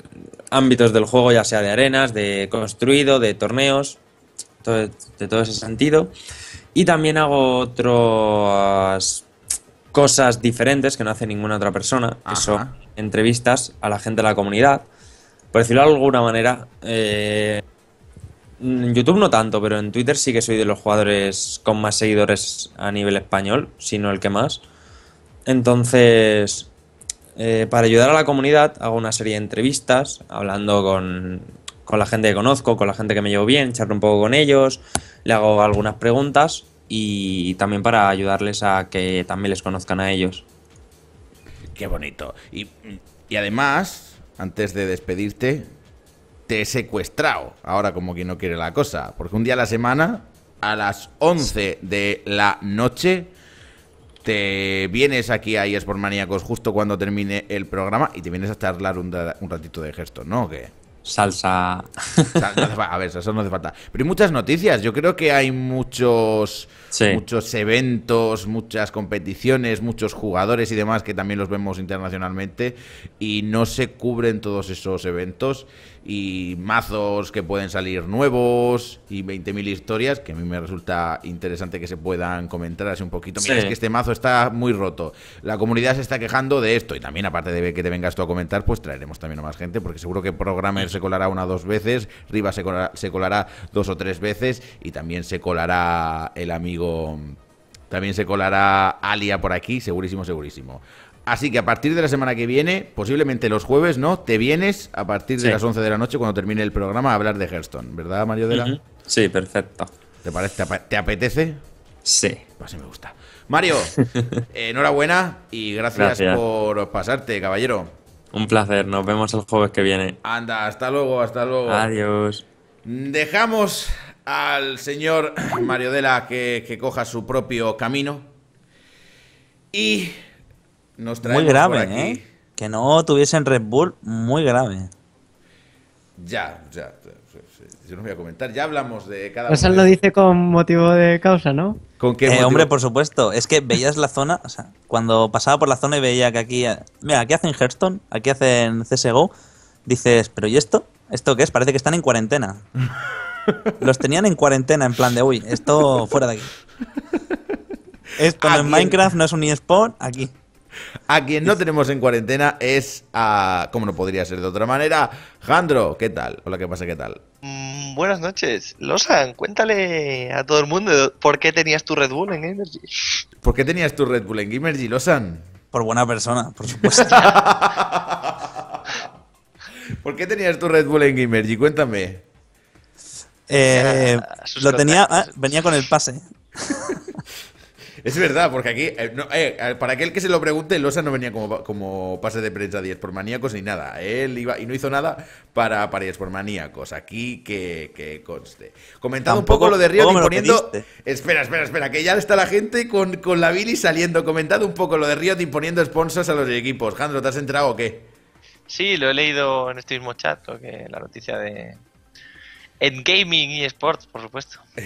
ámbitos del juego, ya sea de arenas, de construido, de torneos, de todo ese sentido. Y también hago otras cosas diferentes que no hace ninguna otra persona, Eso. son entrevistas a la gente de la comunidad. Por decirlo de alguna manera, eh, en YouTube no tanto, pero en Twitter sí que soy de los jugadores con más seguidores a nivel español, sino el que más. Entonces, eh, para ayudar a la comunidad hago una serie de entrevistas, hablando con, con la gente que conozco, con la gente que me llevo bien, charlo un poco con ellos, le hago algunas preguntas y también para ayudarles a que también les conozcan a ellos. Qué bonito. Y, además, antes de despedirte, te he secuestrado, ahora como que no quiere la cosa, porque un día a la semana, a las 11 de la noche, te vienes aquí a por Maníacos justo cuando termine el programa y te vienes a charlar un, ratito de gesto, ¿no? que salsa. a ver, eso no hace falta. Pero hay muchas noticias. Yo creo que hay muchos, muchos eventos, muchas competiciones, muchos jugadores y demás que también los vemos internacionalmente y no se cubren todos esos eventos y mazos que pueden salir nuevos y 20.000 historias que a mí me resulta interesante que se puedan comentar así un poquito. Mira, es que este mazo está muy roto. La comunidad se está quejando de esto y también aparte de que te vengas tú a comentar, pues traeremos también a más gente porque seguro que Programmer se colará una o dos veces, Riva se colará dos o tres veces y también se colará el amigo... También se colará Alia por aquí, segurísimo, segurísimo. Así que a partir de la semana que viene, posiblemente los jueves, ¿no? Te vienes a partir de las 11 de la noche cuando termine el programa a hablar de Hearthstone, ¿verdad, Mario Dela? Sí, perfecto. ¿Te, parece, te, apetece? Sí. Pues así me gusta. Mario, eh, enhorabuena y gracias, por pasarte, caballero. Un placer, nos vemos el jueves que viene. Anda, hasta luego, hasta luego. Adiós. Dejamos al señor Mario Dela que coja su propio camino. Y muy grave, ¿eh? Que no tuviesen Red Bull, muy grave. Ya, ya. Yo no voy a comentar. Ya hablamos de cada. Eso lo dice con motivo de causa, ¿no? ¿Con qué eh, hombre, por supuesto. Es que veías la zona. O sea, cuando pasaba por la zona y veía que aquí. Eh, mira, aquí hacen Hearthstone, aquí hacen CSGO. Dices, ¿pero y esto? ¿Esto qué es? Parece que están en cuarentena. Los tenían en cuarentena, en plan de, uy, esto fuera de aquí. Esto en Minecraft, no es un eSport, aquí. A quien no tenemos en cuarentena es a, como no podría ser de otra manera, Jandro, ¿qué tal? Hola, ¿qué pasa? ¿Qué tal? Mm, buenas noches. Losan, cuéntale a todo el mundo por qué tenías tu Red Bull en Gamergy. ¿Por qué tenías tu Red Bull en Gamergy, Losan? Por buena persona, por supuesto. ¿Por qué tenías tu Red Bull en Gamergy? Cuéntame. Eh, lo tenía, ah, venía con el pase. Es verdad, porque aquí, eh, eh, eh, para aquel que se lo pregunte, Losa no venía como, como pase de prensa de por maníacos ni nada. Él iba y no hizo nada para, para por maníacos. Aquí que, conste. Comentad un poco lo de Riot imponiendo... Espera, espera, espera, que ya está la gente con, con la Billy saliendo. Comentad un poco lo de Río imponiendo sponsors a los equipos. Jandro, ¿te has entrado o qué? Sí, lo he leído en este mismo chat, que la noticia de. En gaming y sports, por supuesto.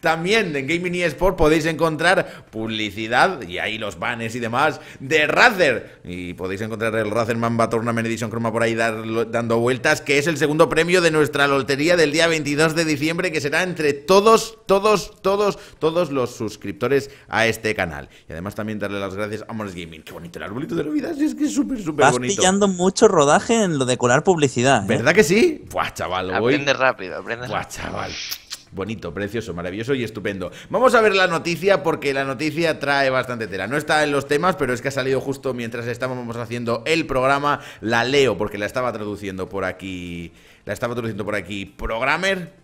También en Gaming eSport podéis encontrar publicidad y ahí los banners y demás de Razer. Y podéis encontrar el Razer Mamba Tournament Edition Chroma por ahí dando vueltas, que es el segundo premio de nuestra lotería del día 22 de diciembre, que será entre todos, todos, todos, todos los suscriptores a este canal. Y además también darle las gracias a Mores Gaming. Qué bonito el arbolito de la Navidad, es que es súper, súper bonito. pillando mucho rodaje en lo de colar publicidad. ¿eh? ¿Verdad que sí? Buah, chaval. Aprende rápido, aprende Buah, chaval. Bonito, precioso, maravilloso y estupendo. Vamos a ver la noticia porque la noticia trae bastante tela. No está en los temas, pero es que ha salido justo mientras estábamos haciendo el programa. La leo porque la estaba traduciendo por aquí. La estaba traduciendo por aquí Programmer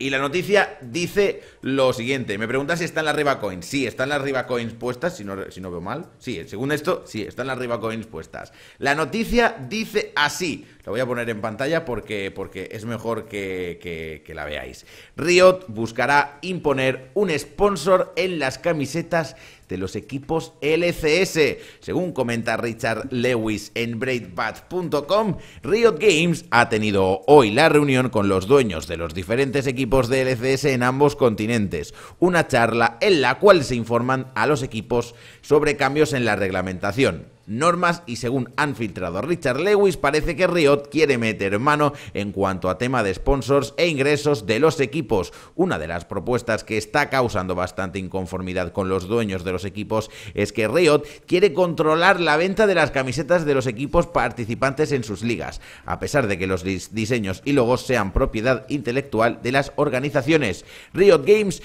y la noticia dice lo siguiente. Me pregunta si están las Coins. Sí, están las Coins puestas, si no, si no veo mal. Sí, según esto, sí, están las Coins puestas. La noticia dice así. Lo voy a poner en pantalla porque, porque es mejor que, que la veáis. Riot buscará imponer un sponsor en las camisetas de los equipos LCS. Según comenta Richard Lewis en Braidbad.com, Riot Games ha tenido hoy la reunión con los dueños de los diferentes equipos de LCS en ambos continentes, una charla en la cual se informan a los equipos sobre cambios en la reglamentación normas y según han filtrado Richard Lewis, parece que Riot quiere meter mano en cuanto a tema de sponsors e ingresos de los equipos. Una de las propuestas que está causando bastante inconformidad con los dueños de los equipos es que Riot quiere controlar la venta de las camisetas de los equipos participantes en sus ligas, a pesar de que los diseños y logos sean propiedad intelectual de las organizaciones. Riot Games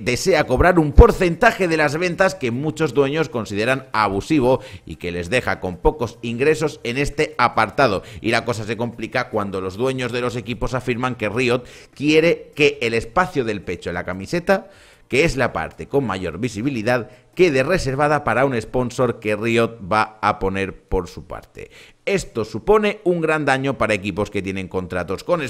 desea cobrar un porcentaje de las ventas que muchos dueños consideran abusivo y que les deja con pocos ingresos en este apartado. Y la cosa se complica cuando los dueños de los equipos afirman que Riot quiere que el espacio del pecho en la camiseta que es la parte con mayor visibilidad, quede reservada para un sponsor que Riot va a poner por su parte. Esto supone un gran daño para equipos que tienen contratos con,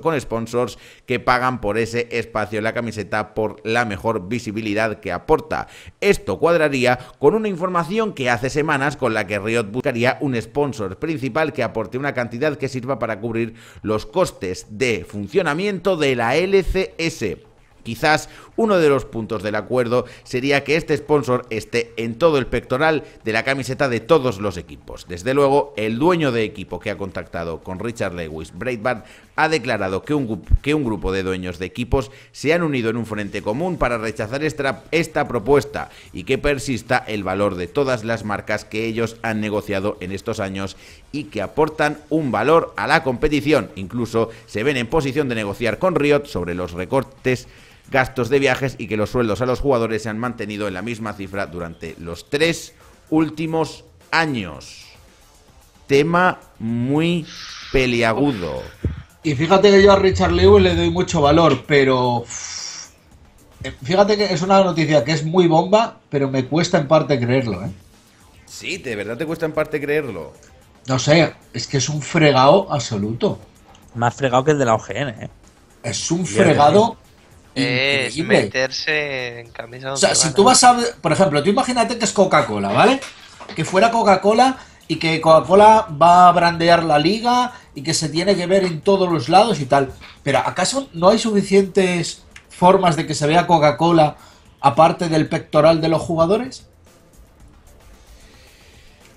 con sponsors que pagan por ese espacio en la camiseta por la mejor visibilidad que aporta. Esto cuadraría con una información que hace semanas con la que Riot buscaría un sponsor principal que aporte una cantidad que sirva para cubrir los costes de funcionamiento de la LCS Quizás uno de los puntos del acuerdo sería que este sponsor esté en todo el pectoral de la camiseta de todos los equipos. Desde luego, el dueño de equipo que ha contactado con Richard Lewis Breitbart ha declarado que un, grupo de dueños de equipos se han unido en un frente común para rechazar esta propuesta y que persista el valor de todas las marcas que ellos han negociado en estos años y que aportan un valor a la competición. Incluso se ven en posición de negociar con Riot sobre los recortes gastos de viajes y que los sueldos a los jugadores se han mantenido en la misma cifra durante los tres últimos años. Tema muy peliagudo. Y fíjate que yo a Richard Lewis le doy mucho valor, pero... Eh, fíjate que es una noticia que es muy bomba, pero me cuesta en parte creerlo, ¿eh? Sí, de verdad te cuesta en parte creerlo. No sé, es que es un fregado absoluto. Más fregado que el de la OGN, ¿eh? Es un fregado. y es meterse en camisas... O sea, si tú vas a. Por ejemplo, tú imagínate que es Coca-Cola, ¿vale? Que fuera Coca-Cola y que Coca-Cola va a brandear la liga y que se tiene que ver en todos los lados y tal. Pero ¿acaso no hay suficientes formas de que se vea Coca-Cola aparte del pectoral de los jugadores?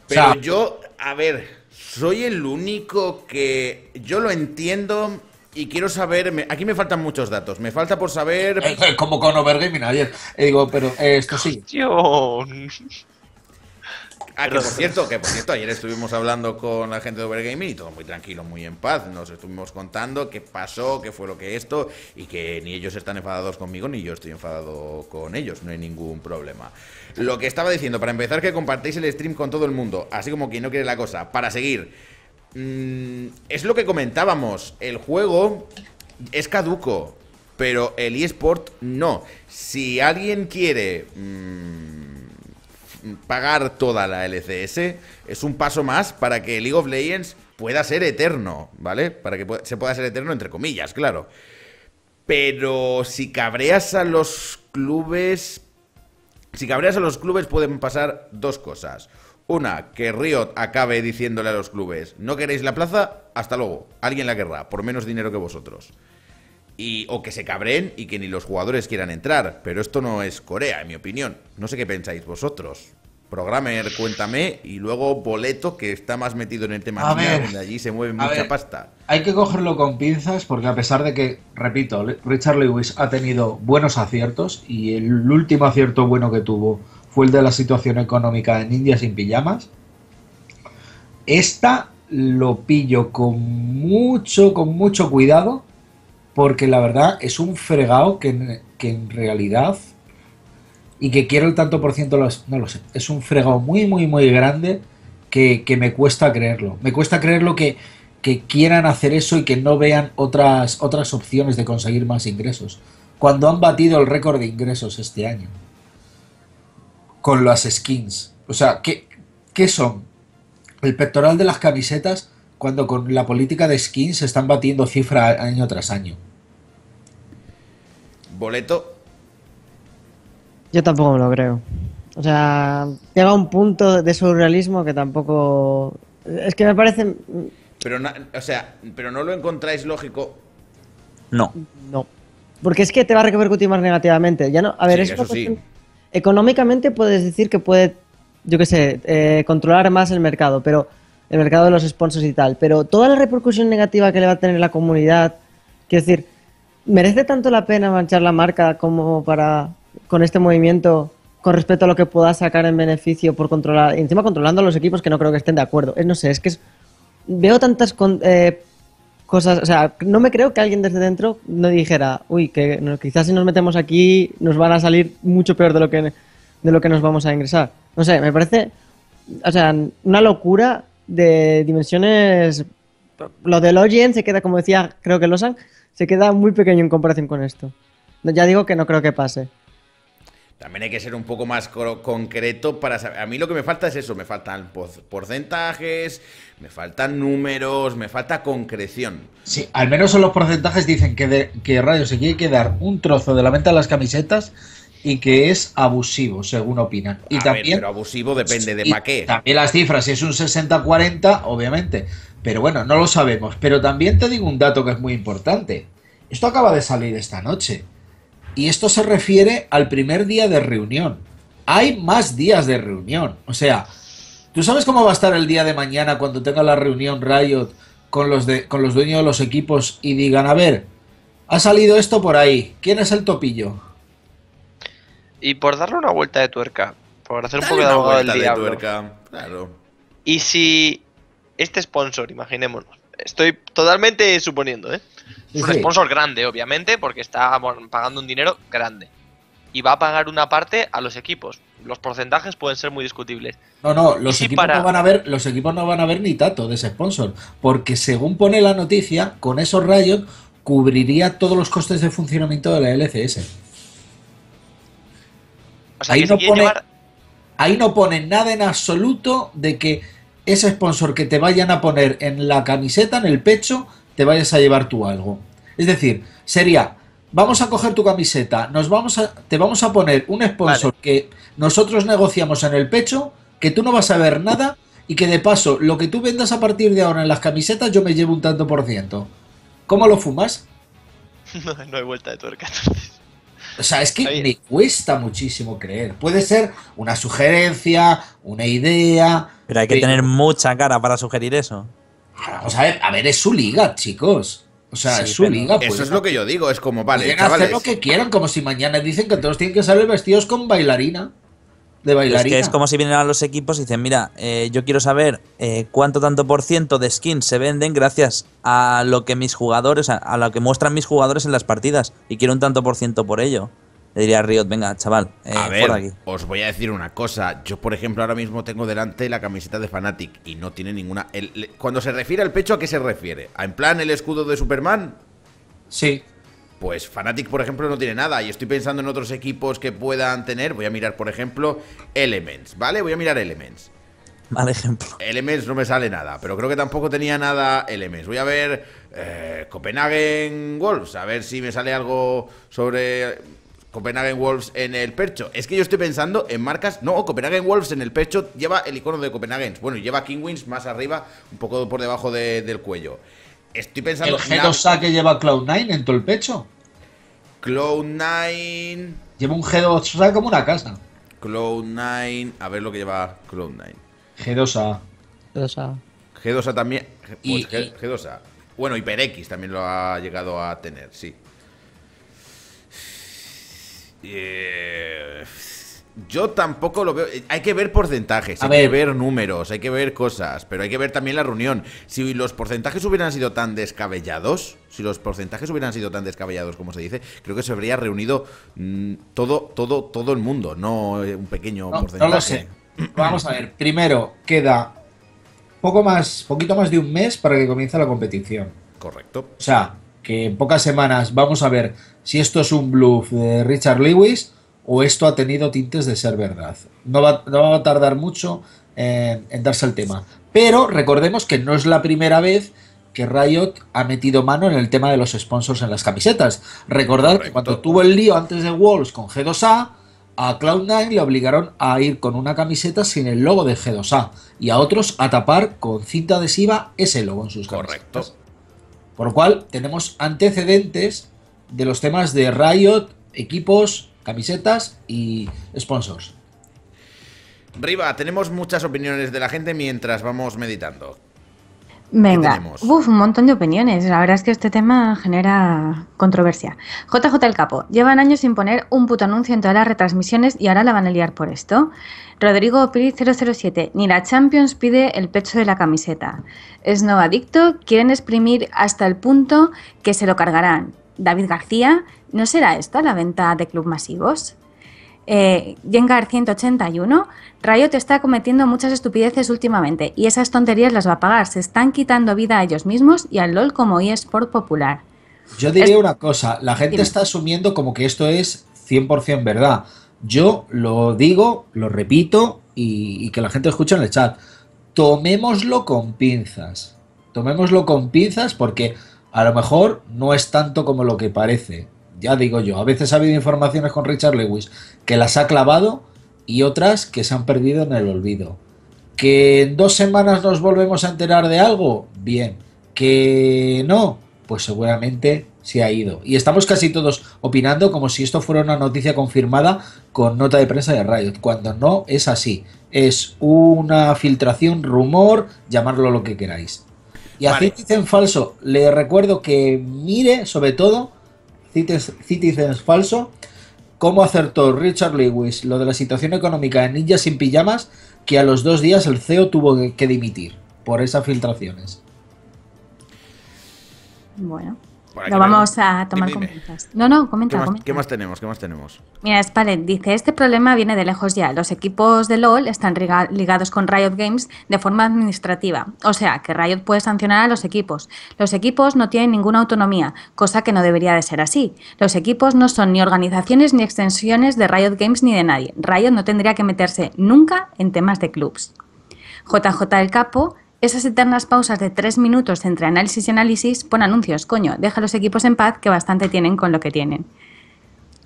Pero yo, a ver, soy el único que yo lo entiendo y quiero saber, aquí me faltan muchos datos, me falta por saber... Como con Overgaming ayer, digo, pero eh, esto sí. Ah, que por cierto, que por cierto, ayer estuvimos hablando con la gente de Overgaming y todo muy tranquilo, muy en paz. Nos estuvimos contando qué pasó, qué fue lo que esto, y que ni ellos están enfadados conmigo ni yo estoy enfadado con ellos. No hay ningún problema. Lo que estaba diciendo, para empezar, que compartáis el stream con todo el mundo, así como quien no quiere la cosa. Para seguir, mm, es lo que comentábamos. El juego es caduco, pero el eSport no. Si alguien quiere. Mm, pagar toda la LCS es un paso más para que League of Legends pueda ser eterno, ¿vale? Para que se pueda ser eterno entre comillas, claro. Pero si cabreas a los clubes... Si cabreas a los clubes pueden pasar dos cosas. Una, que Riot acabe diciéndole a los clubes, no queréis la plaza, hasta luego, alguien la querrá, por menos dinero que vosotros o que se cabreen y que ni los jugadores quieran entrar. Pero esto no es Corea, en mi opinión. No sé qué pensáis vosotros. Programmer, cuéntame, y luego Boleto, que está más metido en el tema de donde allí se mueve mucha pasta. Hay que cogerlo con pinzas porque a pesar de que, repito, Richard Lewis ha tenido buenos aciertos y el último acierto bueno que tuvo fue el de la situación económica en India sin pijamas, esta lo pillo con mucho, con mucho cuidado porque la verdad es un fregado que, en realidad y que quiero el tanto por ciento, los, no lo sé. Es un fregado muy, muy, muy grande que, me cuesta creerlo. Me cuesta creerlo que, que, quieran hacer eso y que no vean otras, otras opciones de conseguir más ingresos. Cuando han batido el récord de ingresos este año. Con las skins. O sea, qué son? El pectoral de las camisetas cuando con la política de skins se están batiendo cifras año tras año. Boleto. Yo tampoco me lo creo. O sea, llega un punto de surrealismo que tampoco. Es que me parece. Pero no, o sea, pero no lo encontráis lógico. No. No. Porque es que te va a repercutir más negativamente. Ya no. A ver, es Económicamente puedes decir que puede, yo qué sé, eh, controlar más el mercado, pero el mercado de los sponsors y tal, pero toda la repercusión negativa que le va a tener la comunidad, quiero decir, ¿merece tanto la pena manchar la marca como para, con este movimiento, con respecto a lo que pueda sacar en beneficio por controlar, y encima controlando a los equipos que no creo que estén de acuerdo? Es, no sé, es que veo tantas eh, cosas, o sea, no me creo que alguien desde dentro no dijera, uy, que quizás si nos metemos aquí nos van a salir mucho peor de lo que, de lo que nos vamos a ingresar. No sé, me parece, o sea, una locura de dimensiones... Lo del Ogen se queda, como decía, creo que Losan, se queda muy pequeño en comparación con esto. Ya digo que no creo que pase. También hay que ser un poco más concreto para saber. A mí lo que me falta es eso, me faltan porcentajes, me faltan números, me falta concreción. Sí, al menos son los porcentajes dicen que, de, que Radio se quiere quedar un trozo de la venta de las camisetas y que es abusivo, según opinan. Y también, pero abusivo depende de para qué. También las cifras, si es un 60-40, obviamente. Pero bueno, no lo sabemos. Pero también te digo un dato que es muy importante. Esto acaba de salir esta noche. Y esto se refiere al primer día de reunión. Hay más días de reunión. O sea, ¿tú sabes cómo va a estar el día de mañana cuando tenga la reunión Riot con los, de, con los dueños de los equipos y digan, a ver, ha salido esto por ahí. ¿Quién es el topillo? Y por darle una vuelta de tuerca, por hacer un poco de vuelta del diablo. De tuerca, claro. Y si este sponsor, imaginémonos, estoy totalmente suponiendo, ¿eh? un sponsor grande, obviamente, porque está pagando un dinero grande. Y va a pagar una parte a los equipos. Los porcentajes pueden ser muy discutibles. No, no, los, equipos, no van a ver, los equipos no van a ver ni tato de ese sponsor. Porque según pone la noticia, con esos rayos cubriría todos los costes de funcionamiento de la LCS ahí, no pone, ahí no nada en absoluto de que ese sponsor que te vayan a poner en la camiseta, en el pecho, te vayas a llevar tú algo. Es decir, sería, vamos a coger tu camiseta, nos vamos a, te vamos a poner un sponsor que nosotros negociamos en el pecho, que tú no vas a ver nada y que de paso lo que tú vendas a partir de ahora en las camisetas yo me llevo un tanto por ciento. ¿Cómo lo fumas? No, hay vuelta de tuerca o sea, es que me cuesta muchísimo creer. Puede ser una sugerencia, una idea. Pero hay que tener mucha cara para sugerir eso. O a ver, a ver, es su liga, chicos. O sea, es su liga. Pues, eso es lo que yo digo, es como, vale, Pueden hacer lo que quieran, como si mañana dicen que todos tienen que salir vestidos con bailarina. Es que es como si vienen a los equipos y dicen, mira, eh, yo quiero saber eh, cuánto tanto por ciento de skins se venden gracias a lo que mis jugadores, a, lo que muestran mis jugadores en las partidas y quiero un tanto por ciento por ello. Le diría a Riot, venga, chaval, eh, a ver, Os voy a decir una cosa. Yo, por ejemplo, ahora mismo tengo delante la camiseta de Fnatic y no tiene ninguna. cuando se refiere al pecho, ¿a qué se refiere? ¿A en plan el escudo de Superman? Sí. Pues Fnatic, por ejemplo, no tiene nada. Y estoy pensando en otros equipos que puedan tener. Voy a mirar, por ejemplo, Elements, ¿vale? Voy a mirar Elements. Vale, ejemplo. Elements no me sale nada, pero creo que tampoco tenía nada Elements. Voy a ver eh, Copenhagen Wolves, a ver si me sale algo sobre Copenhagen Wolves en el pecho, Es que yo estoy pensando en marcas. No, Copenhagen Wolves en el pecho lleva el icono de Copenhagen. Bueno, lleva King wins más arriba, un poco por debajo del cuello. Estoy pensando. ¿El 2 que lleva Cloud9 en todo el pecho? Cloud9. Lleva un g 2 sale como una casa. Cloud9. A ver lo que lleva Cloud9. G2A. G2A. G2A también. Pues, G2A. Bueno, HyperX también lo ha llegado a tener, sí. Yeah. Yo tampoco lo veo. Eh, hay que ver porcentajes, hay que ver números, hay que ver cosas, pero hay que ver también la reunión. Si los porcentajes hubieran sido tan descabellados, si los porcentajes hubieran sido tan descabellados como se dice, creo que se habría reunido mm, todo, todo, todo el mundo, no eh, un pequeño porcentaje. No lo sé. Vamos a ver. Primero queda poco más, poquito más de un mes para que comience la competición. Correcto. O sea, que en pocas semanas vamos a ver si esto es un bluff de Richard Lewis o esto ha tenido tintes de ser verdad. No va, no va a tardar mucho en, darse el tema. Pero recordemos que no es la primera vez que Riot ha metido mano en el tema de los sponsors en las camisetas. Recordad que cuando tuvo el lío antes de Wolves con G2A, a Cloud9 le obligaron a ir con una camiseta sin el logo de G2A y a otros a tapar con cinta adhesiva ese logo en sus Correcto. Por lo cual tenemos antecedentes de los temas de Riot, equipos camisetas y sponsors. Riva, tenemos muchas opiniones de la gente mientras vamos meditando. Venga, uf, un montón de opiniones. La verdad es que este tema genera controversia. JJ El Capo, llevan años sin poner un puto anuncio en todas las retransmisiones y ahora la van a liar por esto. Rodrigo Piri 007, ni la Champions pide el pecho de la camiseta. Es no adicto, quieren exprimir hasta el punto que se lo cargarán. David García, ¿no será esta la venta de club masivos? Eh, Jengar 181, te está cometiendo muchas estupideces últimamente y esas tonterías las va a pagar. Se están quitando vida a ellos mismos y al LOL como eSport popular. Yo diría una cosa, la gente está asumiendo como que esto es 100% verdad. Yo lo digo, lo repito y, que la gente escuche en el chat. Tomémoslo con pinzas. Tomémoslo con pinzas porque a lo mejor no es tanto como lo que parece. Ya digo yo, a veces ha habido informaciones con Richard Lewis que las ha clavado y otras que se han perdido en el olvido. Que en dos semanas nos volvemos a enterar de algo, bien. Que no, pues seguramente se ha ido. Y estamos casi todos opinando como si esto fuera una noticia confirmada con nota de prensa de Riot, cuando no es así. Es una filtración, rumor, llamarlo lo que queráis. Y a Citizen Falso, le recuerdo que mire, sobre todo, Citizen Falso, cómo acertó Richard Lewis lo de la situación económica en Ninja sin pijamas, que a los dos días el CEO tuvo que dimitir por esas filtraciones. Bueno. Lo vamos a tomar con No, no, comenta ¿Qué, más, comenta ¿Qué más, tenemos? ¿Qué más tenemos? Mira, Spallet dice, este problema viene de lejos ya. Los equipos de LoL están ligados con Riot Games de forma administrativa. O sea, que Riot puede sancionar a los equipos. Los equipos no tienen ninguna autonomía, cosa que no debería de ser así. Los equipos no son ni organizaciones ni extensiones de Riot Games ni de nadie. Riot no tendría que meterse nunca en temas de clubs. JJ El Capo esas eternas pausas de tres minutos entre análisis y análisis, pon anuncios, coño, deja a los equipos en paz que bastante tienen con lo que tienen.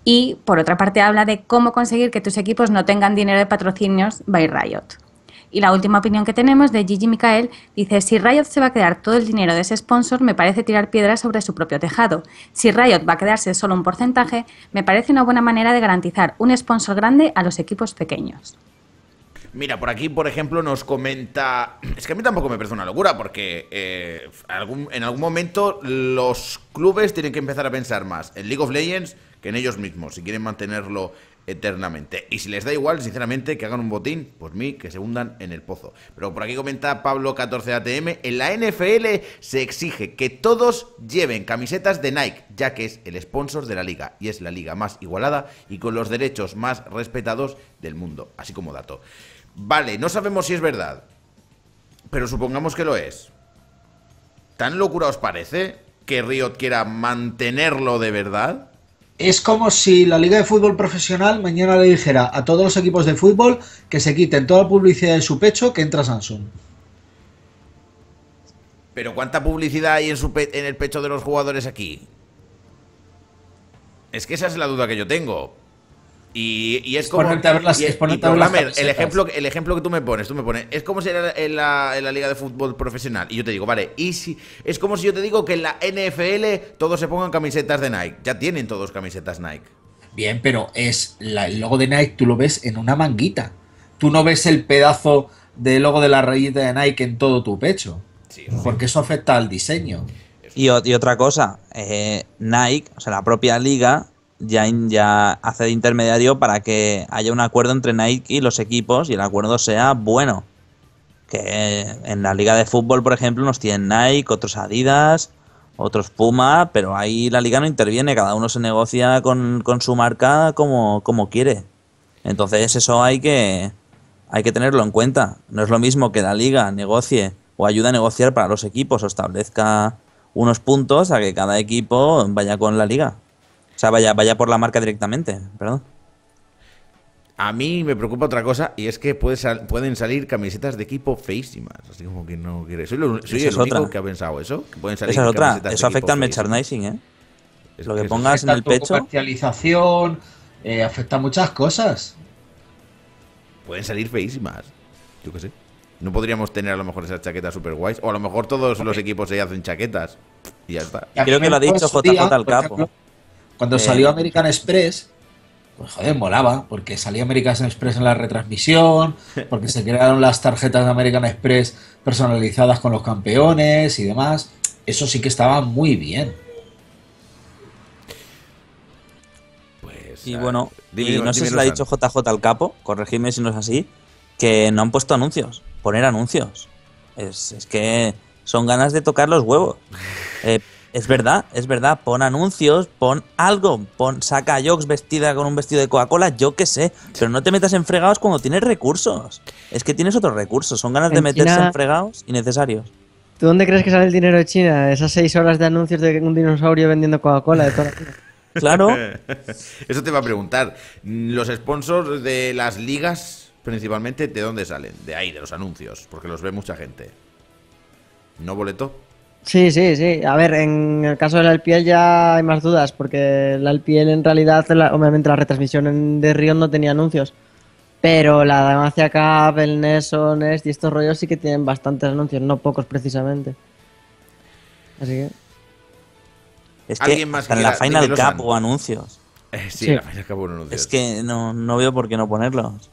Y por otra parte habla de cómo conseguir que tus equipos no tengan dinero de patrocinios by Riot. Y la última opinión que tenemos de Gigi Micael dice, si Riot se va a quedar todo el dinero de ese sponsor, me parece tirar piedras sobre su propio tejado. Si Riot va a quedarse solo un porcentaje, me parece una buena manera de garantizar un sponsor grande a los equipos pequeños. Mira, por aquí, por ejemplo, nos comenta. Es que a mí tampoco me parece una locura, porque eh, en algún momento los clubes tienen que empezar a pensar más en League of Legends que en ellos mismos, si quieren mantenerlo eternamente. Y si les da igual, sinceramente, que hagan un botín, pues mí, que se hundan en el pozo. Pero por aquí comenta Pablo14ATM, en la NFL se exige que todos lleven camisetas de Nike, ya que es el sponsor de la liga y es la liga más igualada y con los derechos más respetados del mundo, así como dato. Vale, no sabemos si es verdad. Pero supongamos que lo es. ¿Tan locura os parece que Riot quiera mantenerlo de verdad? Es como si la Liga de Fútbol Profesional mañana le dijera a todos los equipos de fútbol que se quiten toda la publicidad de su pecho que entra Samsung. Pero ¿cuánta publicidad hay en, en el pecho de los jugadores aquí? Es que esa es la duda que yo tengo. Y, es, como. es el, ejemplo, el ejemplo que tú me pones, tú me pones, es como si era en la, liga de fútbol profesional. Y yo te digo, vale, y si. Es como si yo te digo que en la NFL todos se pongan camisetas de Nike. Ya tienen todos camisetas Nike. Bien, pero es el logo de Nike, tú lo ves en una manguita. Tú no ves el pedazo de logo de la rayita de Nike en todo tu pecho. Sí, porque eso afecta al diseño. Y, otra cosa, eh, Nike, o sea, la propia liga ya, ya hace de intermediario para que haya un acuerdo entre Nike y los equipos y el acuerdo sea bueno. Que en la liga de fútbol, por ejemplo, nos tienen Nike, otros Adidas, otros Puma, pero ahí la liga no interviene, cada uno se negocia con, su marca como, como quiere. Entonces eso hay que, hay que tenerlo en cuenta. No es lo mismo que la liga negocie o ayude a negociar para los equipos o establezca unos puntos a que cada equipo vaya con la liga. O sea, vaya, vaya por la marca directamente, perdón. A mí me preocupa otra cosa y es que pueden salir camisetas de equipo feísimas. Así como que no quiere. Soy, lo, el único otra. que ha pensado eso. pueden salir Esa es otra. Eso afecta al merchandising, ¿eh? lo que pongas en el pecho. Comercialización, eh, afecta muchas cosas. Pueden salir feísimas. Yo qué sé. No podríamos tener a lo mejor esas chaquetas super guays. O a lo mejor todos los equipos se hacen chaquetas. Y ya está. Creo que lo ha dicho JJ al capo. Cuando eh, salió American Express, pues joder, molaba, porque salía American Express en la retransmisión, porque se crearon las tarjetas de American Express personalizadas con los campeones y demás. Eso sí que estaba muy bien. Pues, y bueno, no sé si lo ha dicho JJ al capo, corregidme si no es así, que no han puesto anuncios, poner anuncios. es que son ganas de tocar los huevos. Eh, es verdad, es verdad. Pon anuncios, pon algo, pon saca a vestida con un vestido de Coca-Cola, yo qué sé. Pero no te metas en fregados cuando tienes recursos. Es que tienes otros recursos, son ganas de meterse en fregados innecesarios. ¿Tú dónde crees que sale el dinero de China? Esas seis horas de anuncios de un dinosaurio vendiendo Coca-Cola Claro. Eso te va a preguntar. ¿Los sponsors de las ligas principalmente de dónde salen? De ahí, de los anuncios, porque los ve mucha gente no boleto. Sí, sí, sí. A ver, en el caso de la LPL ya hay más dudas, porque la Alpiel en realidad, obviamente la retransmisión de Rion no tenía anuncios, pero la Damacia Cup, el Neso, Nest y estos rollos sí que tienen bastantes anuncios, no pocos precisamente. Así que... Es que más la, Final Cup o anuncios. Eh, sí, la Final Cup anuncios. Es que no, no veo por qué no ponerlos.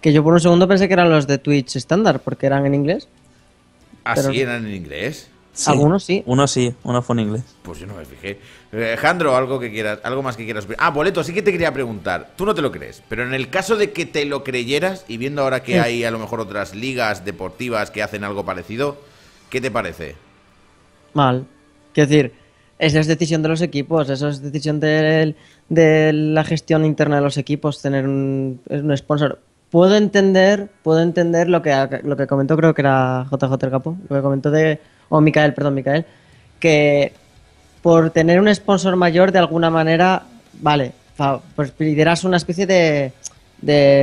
Que yo por un segundo pensé que eran los de Twitch estándar, porque eran en inglés. ¿Así ¿Ah, eran en inglés? Algunos sí. Uno sí, uno fue en inglés. Pues yo no me fijé. Alejandro, algo que quieras, algo más que quieras. Ah, boleto, sí que te quería preguntar. Tú no te lo crees, pero en el caso de que te lo creyeras y viendo ahora que hay a lo mejor otras ligas deportivas que hacen algo parecido, ¿qué te parece? Mal. Quiero decir, esa es decisión de los equipos, eso es decisión de, la gestión interna de los equipos, tener un sponsor puedo entender, puedo entender lo que, lo que comentó, creo que era JJ el Capo, lo que comentó de, o Micael, perdón, Micael, que por tener un sponsor mayor de alguna manera, vale, pues lideras una especie de,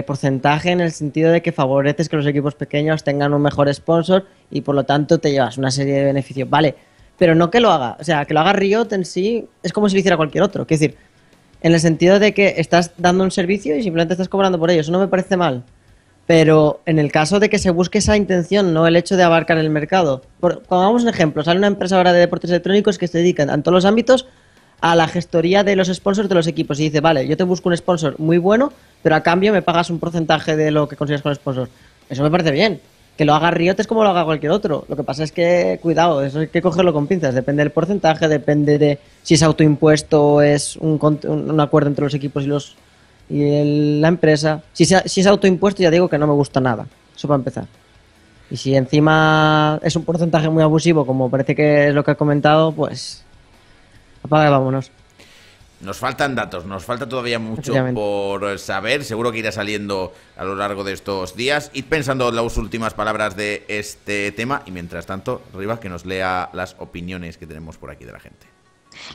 porcentaje en el sentido de que favoreces que los equipos pequeños tengan un mejor sponsor y por lo tanto te llevas una serie de beneficios, vale, pero no que lo haga, o sea, que lo haga Riot en sí es como si lo hiciera cualquier otro, quiero decir, en el sentido de que estás dando un servicio y simplemente estás cobrando por ello. Eso no me parece mal. Pero en el caso de que se busque esa intención, no el hecho de abarcar el mercado. Por, vamos un ejemplo, sale una empresa ahora de deportes electrónicos que se dedica en todos los ámbitos a la gestoría de los sponsors de los equipos y dice, vale, yo te busco un sponsor muy bueno, pero a cambio me pagas un porcentaje de lo que consigues con el sponsor. Eso me parece bien. Que lo haga Riot es como lo haga cualquier otro. Lo que pasa es que, cuidado, eso hay que cogerlo con pinzas. Depende del porcentaje, depende de si es autoimpuesto o es un, acuerdo entre los equipos y los y la empresa. Si, es autoimpuesto, ya digo que no me gusta nada. Eso para empezar. Y si encima es un porcentaje muy abusivo, como parece que es lo que ha comentado, pues apaga vámonos. Nos faltan datos, nos falta todavía mucho por saber, seguro que irá saliendo a lo largo de estos días. Y pensando las últimas palabras de este tema y mientras tanto, Rivas, que nos lea las opiniones que tenemos por aquí de la gente.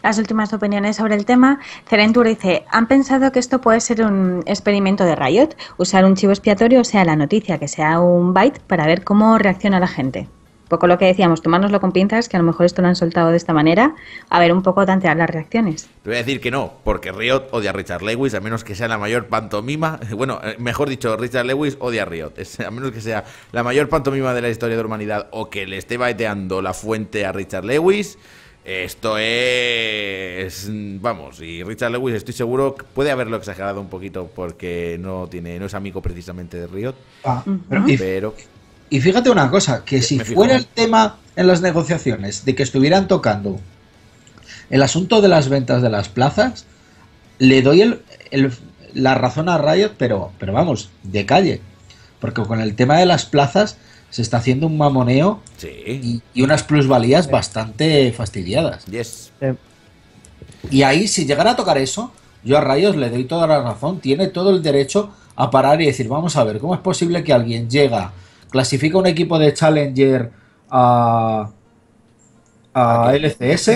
Las últimas opiniones sobre el tema, Cerentur dice, han pensado que esto puede ser un experimento de Riot, usar un chivo expiatorio, o sea, la noticia, que sea un byte, para ver cómo reacciona la gente poco lo que decíamos, tomárnoslo con pinzas, que a lo mejor esto lo han soltado de esta manera, a ver un poco tantear las reacciones. Te voy a decir que no, porque Riot odia a Richard Lewis, a menos que sea la mayor pantomima, bueno, eh, mejor dicho, Richard Lewis odia a Riot, a menos que sea la mayor pantomima de la historia de la humanidad o que le esté baiteando la fuente a Richard Lewis. Esto es. Vamos, y Richard Lewis, estoy seguro, que puede haberlo exagerado un poquito porque no tiene no es amigo precisamente de Riot. Ah, pero y fíjate una cosa, que si fuera el tema en las negociaciones de que estuvieran tocando el asunto de las ventas de las plazas, le doy la razón a rayos pero, pero vamos, de calle. Porque con el tema de las plazas se está haciendo un mamoneo y, unas plusvalías bastante fastidiadas. Y ahí, si llegara a tocar eso, yo a Rayos le doy toda la razón. Tiene todo el derecho a parar y decir, vamos a ver, ¿cómo es posible que alguien llega clasifica un equipo de Challenger a, LCS,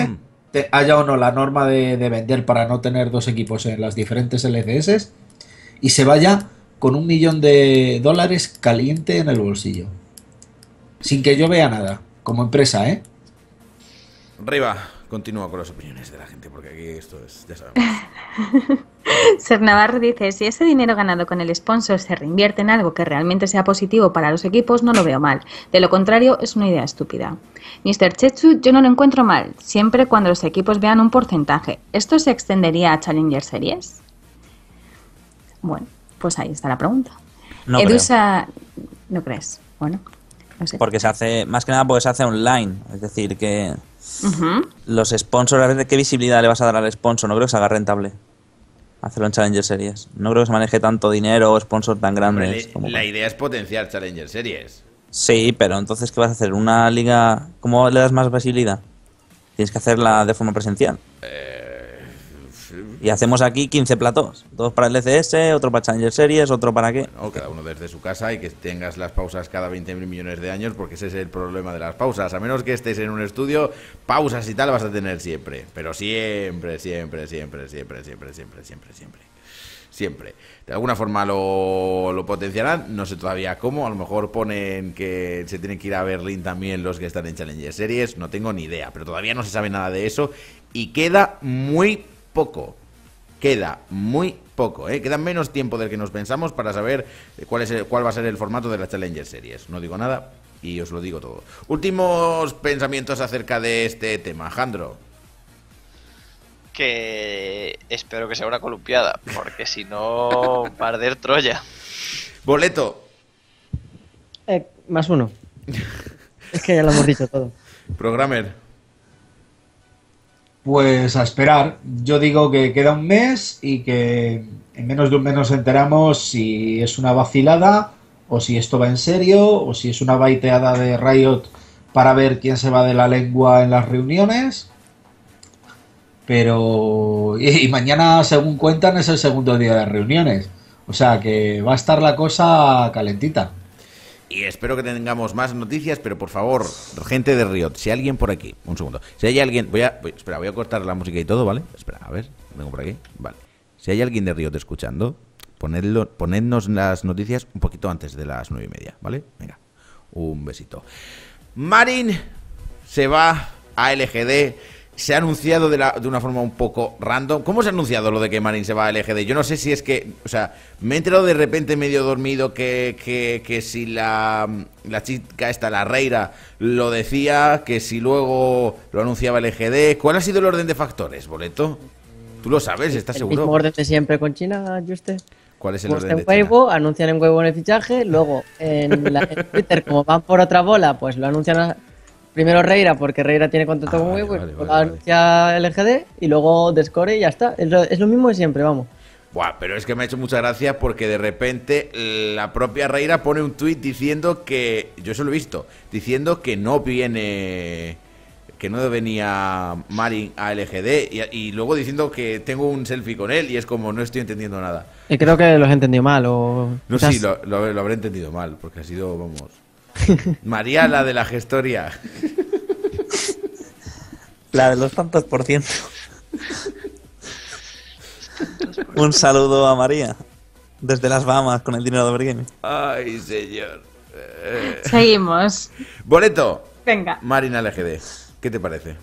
haya o no la norma de, vender para no tener dos equipos en las diferentes LCS, y se vaya con un millón de dólares caliente en el bolsillo. Sin que yo vea nada, como empresa, ¿eh? arriba Continúa con las opiniones de la gente, porque aquí esto es, ya sabemos. Ser dice, si ese dinero ganado con el sponsor se reinvierte en algo que realmente sea positivo para los equipos, no lo veo mal. De lo contrario, es una idea estúpida. Mr. Chechu, yo no lo encuentro mal, siempre cuando los equipos vean un porcentaje. ¿Esto se extendería a Challenger Series? Bueno, pues ahí está la pregunta. No Edusa, ¿no crees? Bueno, no sé. Porque se hace, más que nada porque se hace online, es decir que... Los sponsors, a ver qué visibilidad le vas a dar al sponsor. No creo que se haga rentable hacerlo en Challenger Series. No creo que se maneje tanto dinero o sponsor tan grande. la idea es potenciar Challenger Series. Sí, pero entonces, ¿qué vas a hacer? ¿Una liga? ¿Cómo le das más visibilidad? Tienes que hacerla de forma presencial. Eh y hacemos aquí 15 platos. Dos para el ECS, otro para Challenger Series, otro para qué. no, cada uno desde su casa y que tengas las pausas cada 20 mil millones de años, porque ese es el problema de las pausas. A menos que estés en un estudio, pausas y tal vas a tener siempre. Pero siempre, siempre, siempre, siempre, siempre, siempre, siempre, siempre. Siempre. De alguna forma lo, lo potenciarán, no sé todavía cómo. A lo mejor ponen que se tienen que ir a Berlín también los que están en Challenger Series. No tengo ni idea, pero todavía no se sabe nada de eso. Y queda muy poco. Queda muy poco, ¿eh? Queda menos tiempo del que nos pensamos para saber eh, cuál, es cuál va a ser el formato de las Challenger Series. No digo nada y os lo digo todo. Últimos pensamientos acerca de este tema, Jandro. Que espero que sea una columpiada, porque si no, perder Troya. Boleto. Eh, más uno. es que ya lo hemos dicho todo. Programmer. Pues a esperar. Yo digo que queda un mes y que en menos de un mes nos enteramos si es una vacilada o si esto va en serio o si es una baiteada de Riot para ver quién se va de la lengua en las reuniones. Pero... Y mañana, según cuentan, es el segundo día de reuniones. O sea que va a estar la cosa calentita. Y espero que tengamos más noticias, pero por favor, gente de Riot, si hay alguien por aquí, un segundo, si hay alguien, voy a, espera, voy a cortar la música y todo, ¿vale? Espera, a ver, vengo por aquí, vale. Si hay alguien de Riot escuchando, ponednos las noticias un poquito antes de las nueve y media, ¿vale? Venga, un besito. Marin se va a LGD se ha anunciado de, una forma un poco random. ¿Cómo se ha anunciado lo de que Marín se va al EGD? Yo no sé si es que, o sea, me he enterado de repente medio dormido que, si la, chica esta, la Reira, lo decía, que si luego lo anunciaba el EGD. ¿Cuál ha sido el orden de factores, Boleto? Tú lo sabes, ¿estás seguro? El mismo orden de siempre con China, usted. ¿Cuál es el pues orden de en anuncian en huevo en el fichaje, luego en, la, en Twitter, como van por otra bola, pues lo anuncian Primero Reira, porque Reira tiene contacto ah, con pues LGD y luego Descore y ya está. Es lo, mismo de siempre, vamos. Buah, pero es que me ha hecho mucha gracia porque de repente la propia Reira pone un tuit diciendo que. Yo eso lo he visto. Diciendo que no viene. Que no venía Marin a LGD. Y, luego diciendo que tengo un selfie con él. Y es como, no estoy entendiendo nada. Y creo que lo he entendido mal. O... No, sí, lo, habré entendido mal. Porque ha sido, vamos. María, la de la gestoria La de los tantos por ciento. Un saludo a María. Desde las Bahamas con el dinero de Overgame. Ay, señor. Seguimos. Boleto. Venga. Marina LGD. ¿Qué te parece?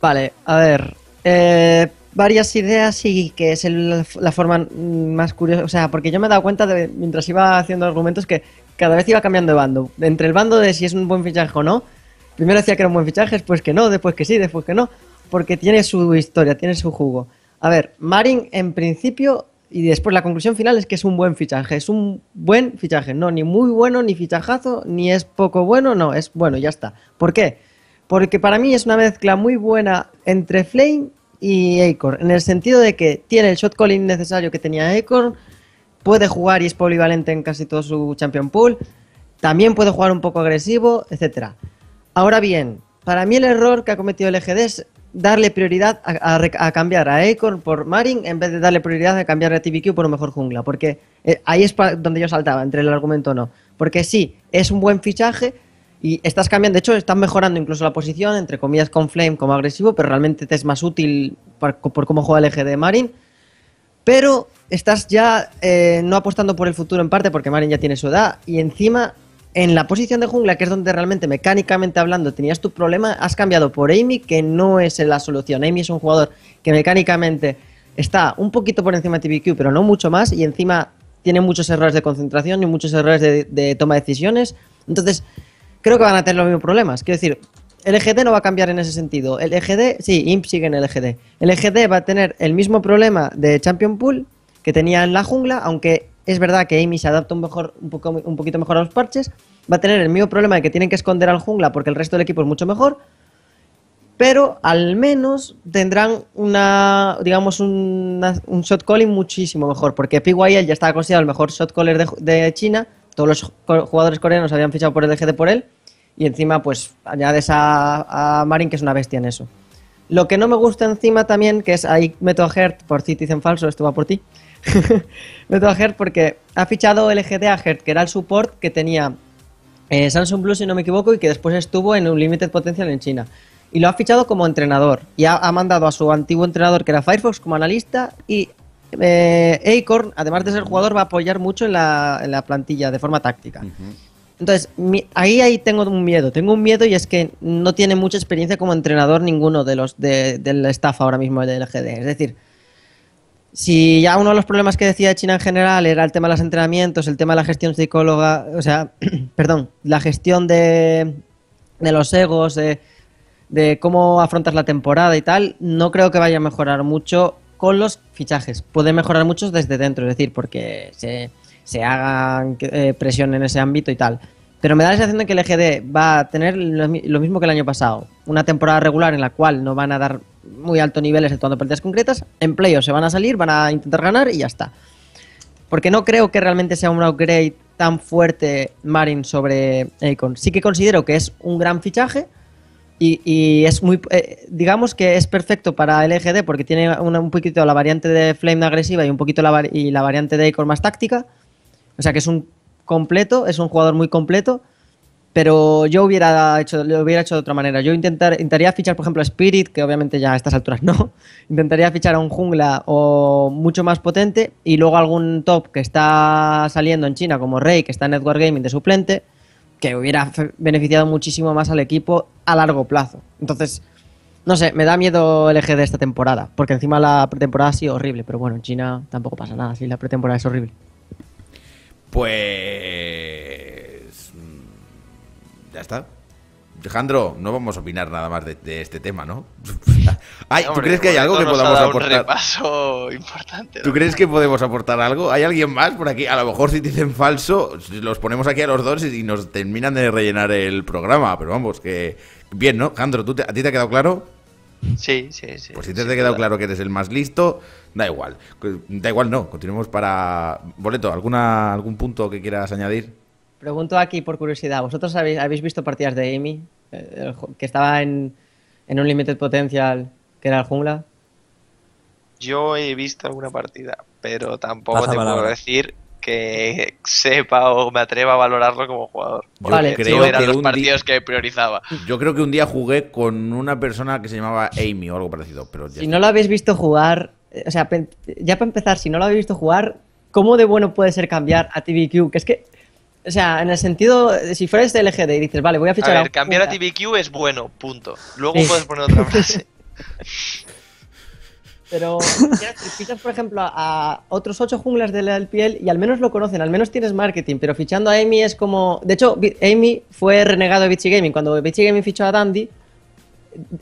Vale, a ver. Eh, varias ideas y que es la forma más curiosa, o sea, porque yo me he dado cuenta de, mientras iba haciendo argumentos que cada vez iba cambiando de bando. Entre el bando de si es un buen fichaje o no, primero decía que era un buen fichaje, después que no, después que sí, después que no, porque tiene su historia, tiene su jugo. A ver, Marin en principio y después la conclusión final es que es un buen fichaje, es un buen fichaje, no, ni muy bueno, ni fichajazo, ni es poco bueno, no, es bueno, ya está. ¿Por qué? Porque para mí es una mezcla muy buena entre Flame y Acorn, en el sentido de que tiene el shot calling necesario que tenía Acorn, puede jugar y es polivalente en casi todo su Champion Pool, también puede jugar un poco agresivo, etc. Ahora bien, para mí el error que ha cometido el EGD es darle prioridad a, cambiar a Acorn por Marin en vez de darle prioridad a cambiar a TBQ por un mejor jungla, porque eh, ahí es donde yo saltaba, entre el argumento no. Porque sí, es un buen fichaje, y estás cambiando, de hecho, estás mejorando incluso la posición, entre comillas, con Flame como agresivo, pero realmente te es más útil por, cómo juega el eje de Marin. Pero estás ya eh, no apostando por el futuro en parte, porque Marin ya tiene su edad, y encima en la posición de jungla, que es donde realmente mecánicamente hablando tenías tu problema, has cambiado por Amy, que no es la solución. Amy es un jugador que mecánicamente está un poquito por encima de TBQ, pero no mucho más, y encima tiene muchos errores de concentración y muchos errores de toma de decisiones. Entonces, creo que van a tener los mismos problemas. Quiero decir, el EGD no va a cambiar en ese sentido. El EGD, sí, IMP sigue en el EGD. El EGD va a tener el mismo problema de Champion Pool que tenía en la jungla, aunque es verdad que Amy se adapta un, mejor, un, poquito mejor a los parches. Va a tener el mismo problema de que tienen que esconder al jungla porque el resto del equipo es mucho mejor. Pero al menos tendrán una, digamos, un shot calling muchísimo mejor, porque PYL ya está considerado el mejor shot caller de China todos los jugadores coreanos habían fichado por el LGD por él, y encima pues añades a, a Marin que es una bestia en eso. Lo que no me gusta encima también, que es ahí meto a por dicen falso, esto va por ti. meto a porque ha fichado el LGD a Hert, que era el support que tenía eh, Samsung Blue, si no me equivoco, y que después estuvo en un Limited Potential en China. Y lo ha fichado como entrenador. Y ha, ha mandado a su antiguo entrenador, que era Firefox, como analista, y Acorn, eh, además de ser jugador, va a apoyar mucho en la, plantilla de forma táctica. Entonces, ahí, ahí tengo un miedo. Tengo un miedo y es que no tiene mucha experiencia como entrenador ninguno de los de, del staff ahora mismo del GD. Es decir, si ya uno de los problemas que decía China en general era el tema de los entrenamientos, el tema de la gestión psicóloga, o sea, perdón, la gestión de, de los egos, de, de cómo afrontas la temporada y tal, no creo que vaya a mejorar mucho con los fichajes. Puede mejorar mucho desde dentro, es decir, porque se, se hagan eh, presión en ese ámbito y tal. Pero me da la sensación de que el EGD va a tener lo, mismo que el año pasado. Una temporada regular en la cual no van a dar muy alto nivel exceptuando partidas concretas. En se van a salir, van a intentar ganar y ya está. Porque no creo que realmente sea un upgrade tan fuerte Marin sobre Akon. Sí que considero que es un gran fichaje, y, es muy, eh, digamos que es perfecto para LGD e porque tiene un poquito la variante de flame agresiva y un poquito la, y la variante de Acor más táctica. O sea que es un completo, es un jugador muy completo pero yo hubiera hecho, lo hubiera hecho de otra manera. Yo intentar, intentaría fichar, por ejemplo, a Spirit, que obviamente ya a estas alturas no. Intentaría fichar a un jungla o mucho más potente y luego algún top que está saliendo en China, como Rey, que está en Network Gaming de suplente que hubiera beneficiado muchísimo más al equipo a largo plazo. Entonces, no sé, me da miedo el eje de esta temporada, porque encima la pretemporada ha sido horrible, pero bueno, en China tampoco pasa nada, si la pretemporada es horrible. Pues... Mm, ya está. Alejandro, no vamos a opinar nada más de, este tema, ¿no? ¿Tú crees que hay algo que podamos aportar? Un repaso importante. ¿Tú crees que podemos aportar algo? ¿Hay alguien más por aquí? A lo mejor si dicen falso, los ponemos aquí a los dos y nos terminan de rellenar el programa. Pero vamos, que. Bien, ¿no? Alejandro, ¿a ti te ha quedado claro? Sí, sí, sí. Pues si te, te ha quedado claro que eres el más listo, da igual. Da igual, no. Continuemos para. Boleto, ¿alguna, ¿algún punto que quieras añadir? Pregunto aquí por curiosidad, ¿vosotros habéis, visto partidas de Amy? Eh, que estaba en, en un Limited Potential, que era el jungla. Yo he visto alguna partida, pero tampoco te puedo decir que sepa o me atreva a valorarlo como jugador. vale. creo que los partidos que priorizaba. Yo creo que un día jugué con una persona que se llamaba Amy o algo parecido. Pero si no lo habéis visto jugar, eh, o sea, ya para empezar, si no lo habéis visto jugar, ¿cómo de bueno puede ser cambiar a TVQ? Que es que o sea, en el sentido, si fueras este LGD y dices, vale, voy a fichar a. Ver, cambiar a TBQ es bueno, punto. Luego puedes poner otra frase. Pero si fichas, por ejemplo, a otros ocho junglas del LPL y al menos lo conocen, al menos tienes marketing, pero fichando a Amy es como... De hecho, Amy fue renegado de Bitchy Gaming. Cuando Vichy Gaming fichó a Dandy,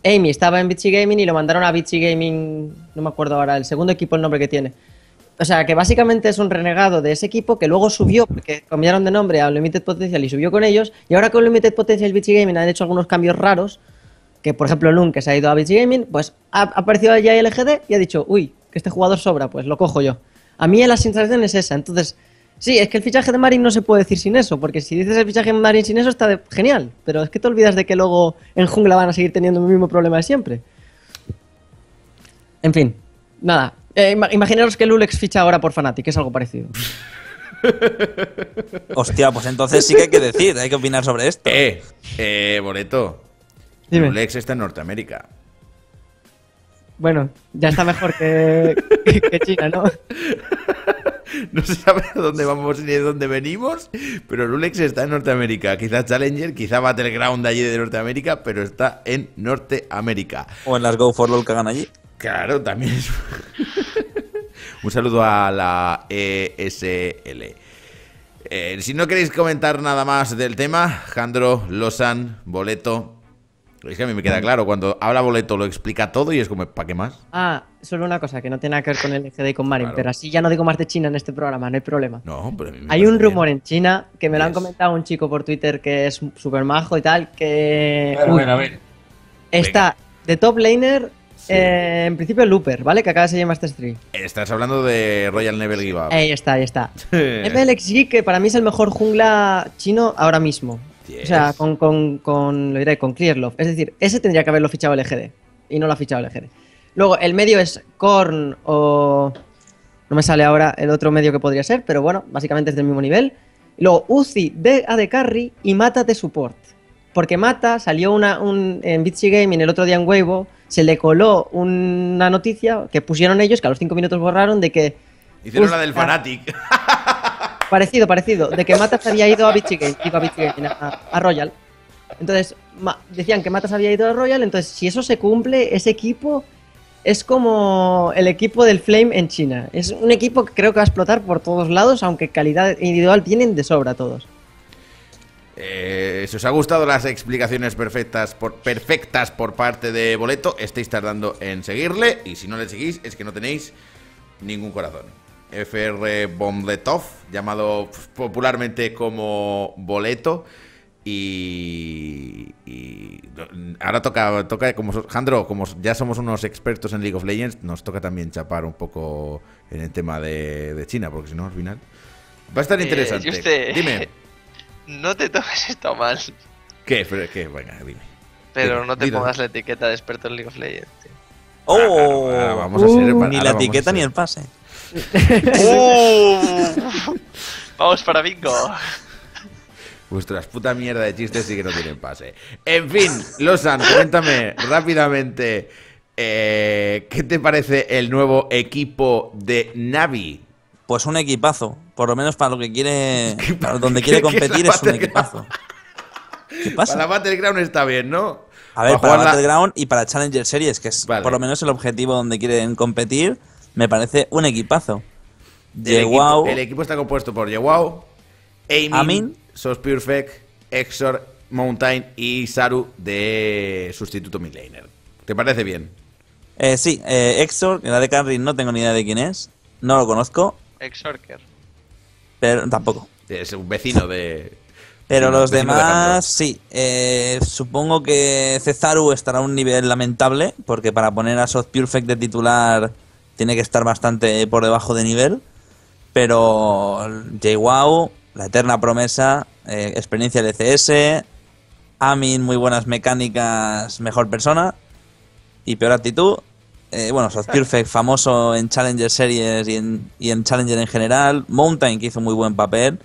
Amy estaba en Bitchy Gaming y lo mandaron a Bitchy Gaming, no me acuerdo ahora, el segundo equipo el nombre que tiene. O sea, que básicamente es un renegado de ese equipo que luego subió, porque cambiaron de nombre a Limited Potential y subió con ellos. Y ahora con Limited Potential BG Gaming han hecho algunos cambios raros. Que por ejemplo, Lun, que se ha ido a BG Gaming, pues ha aparecido el LGD y ha dicho, uy, que este jugador sobra, pues lo cojo yo. A mí la sensación es esa. Entonces, sí, es que el fichaje de Marin no se puede decir sin eso, porque si dices el fichaje de Marin sin eso está genial, pero es que te olvidas de que luego en jungla van a seguir teniendo el mismo problema de siempre. En fin, nada, eh, imaginaros que Lulex ficha ahora por Fanatic, es algo parecido. Hostia, pues entonces sí que hay que decir, hay que opinar sobre esto. Eh, eh, Boreto. está en Norteamérica. Bueno, ya está mejor que, que, China, ¿no? no se sabe a dónde vamos ni de dónde venimos, pero Lulex está en Norteamérica. Quizá Challenger, quizá Battleground allí de Norteamérica, pero está en Norteamérica. O en las Go for LOL que hagan allí. Claro, también es... Un saludo a la ESL. Eh, si no queréis comentar nada más del tema, Jandro, Losan, Boleto. Es que a mí me queda claro, cuando habla Boleto lo explica todo y es como, ¿para qué más? Ah, solo una cosa que no tiene nada que ver con el LGD y con Marin, pero así ya no digo más de China en este programa, no hay problema. No, pero Hay un rumor en China que me lo han comentado un chico por Twitter que es súper majo y tal, que. a ver. Está de top laner eh, en principio Looper, ¿vale? Que acaba de ser Master stream. Eh, estás hablando de Royal Never Give Up. Ahí está, ahí está. MLXG, que para mí es el mejor jungla chino ahora mismo. O sea, con, con, con, lo diré, con Es decir, ese tendría que haberlo fichado el EGD. Y no lo ha fichado el EGD. Luego, el medio es Korn o... No me sale ahora el otro medio que podría ser, pero bueno, básicamente es del mismo nivel. luego, Uzi de AD Carry y Mata de Support. Porque Mata salió una, un, en game Gaming el otro día en Weibo se le coló una noticia que pusieron ellos, que a los cinco minutos borraron, de que... Hicieron la del Fanatic. Parecido, parecido, de que Matas había ido a a, a Royal. Entonces, decían que Matas había ido a Royal, entonces si eso se cumple, ese equipo es como el equipo del Flame en China. Es un equipo que creo que va a explotar por todos lados, aunque calidad individual tienen de sobra todos. Eh, si os ha gustado las explicaciones perfectas por, perfectas por parte de Boleto, estáis tardando en seguirle. Y si no le seguís, es que no tenéis ningún corazón. FR Bombletov, llamado pues, popularmente como Boleto. Y, ahora toca, toca como Jandro, como ya somos unos expertos en League of Legends, nos toca también chapar un poco en el tema de, China, porque si no, al final va a estar eh, interesante. Este- Dime. no te tomes esto mal. ¿Qué? Pero, Venga, dime. Pero no te pongas la etiqueta de experto en League of Legends, ¡Oh! Ah, vamos a uh, ni la etiqueta ni el pase. ¡Oh! vamos para bingo. Vuestras puta mierda de chistes sí que no tienen pase. En fin, Losan, cuéntame rápidamente. Eh, ¿Qué te parece el nuevo equipo de Navi? Pues un equipazo por lo menos para lo que quiere, donde quiere competir es un equipazo. ¿Qué pasa? Para Battleground está bien, ¿no? A ver, para, Battleground y para Challenger Series, que es por lo menos el objetivo donde quieren competir, me parece un equipazo. El, equipo está compuesto por Yewau, Amin, Amin Sos Exor, Mountain y Saru de sustituto midlaner. ¿Te parece bien? Eh, sí, eh, Exor, en la de Carry no tengo ni idea de quién es, no lo conozco. Exorker. Pero tampoco. Es un vecino de. Pero los demás, sí. Eh, supongo que Cezaru estará a un nivel lamentable, porque para poner a Soft Perfect de titular tiene que estar bastante por debajo de nivel. Pero Wow la eterna promesa, eh, experiencia experiencia CS Amin, muy buenas mecánicas, mejor persona y peor actitud. Eh, bueno, South famoso en Challenger Series y en, Challenger en general. Mountain, que hizo muy buen papel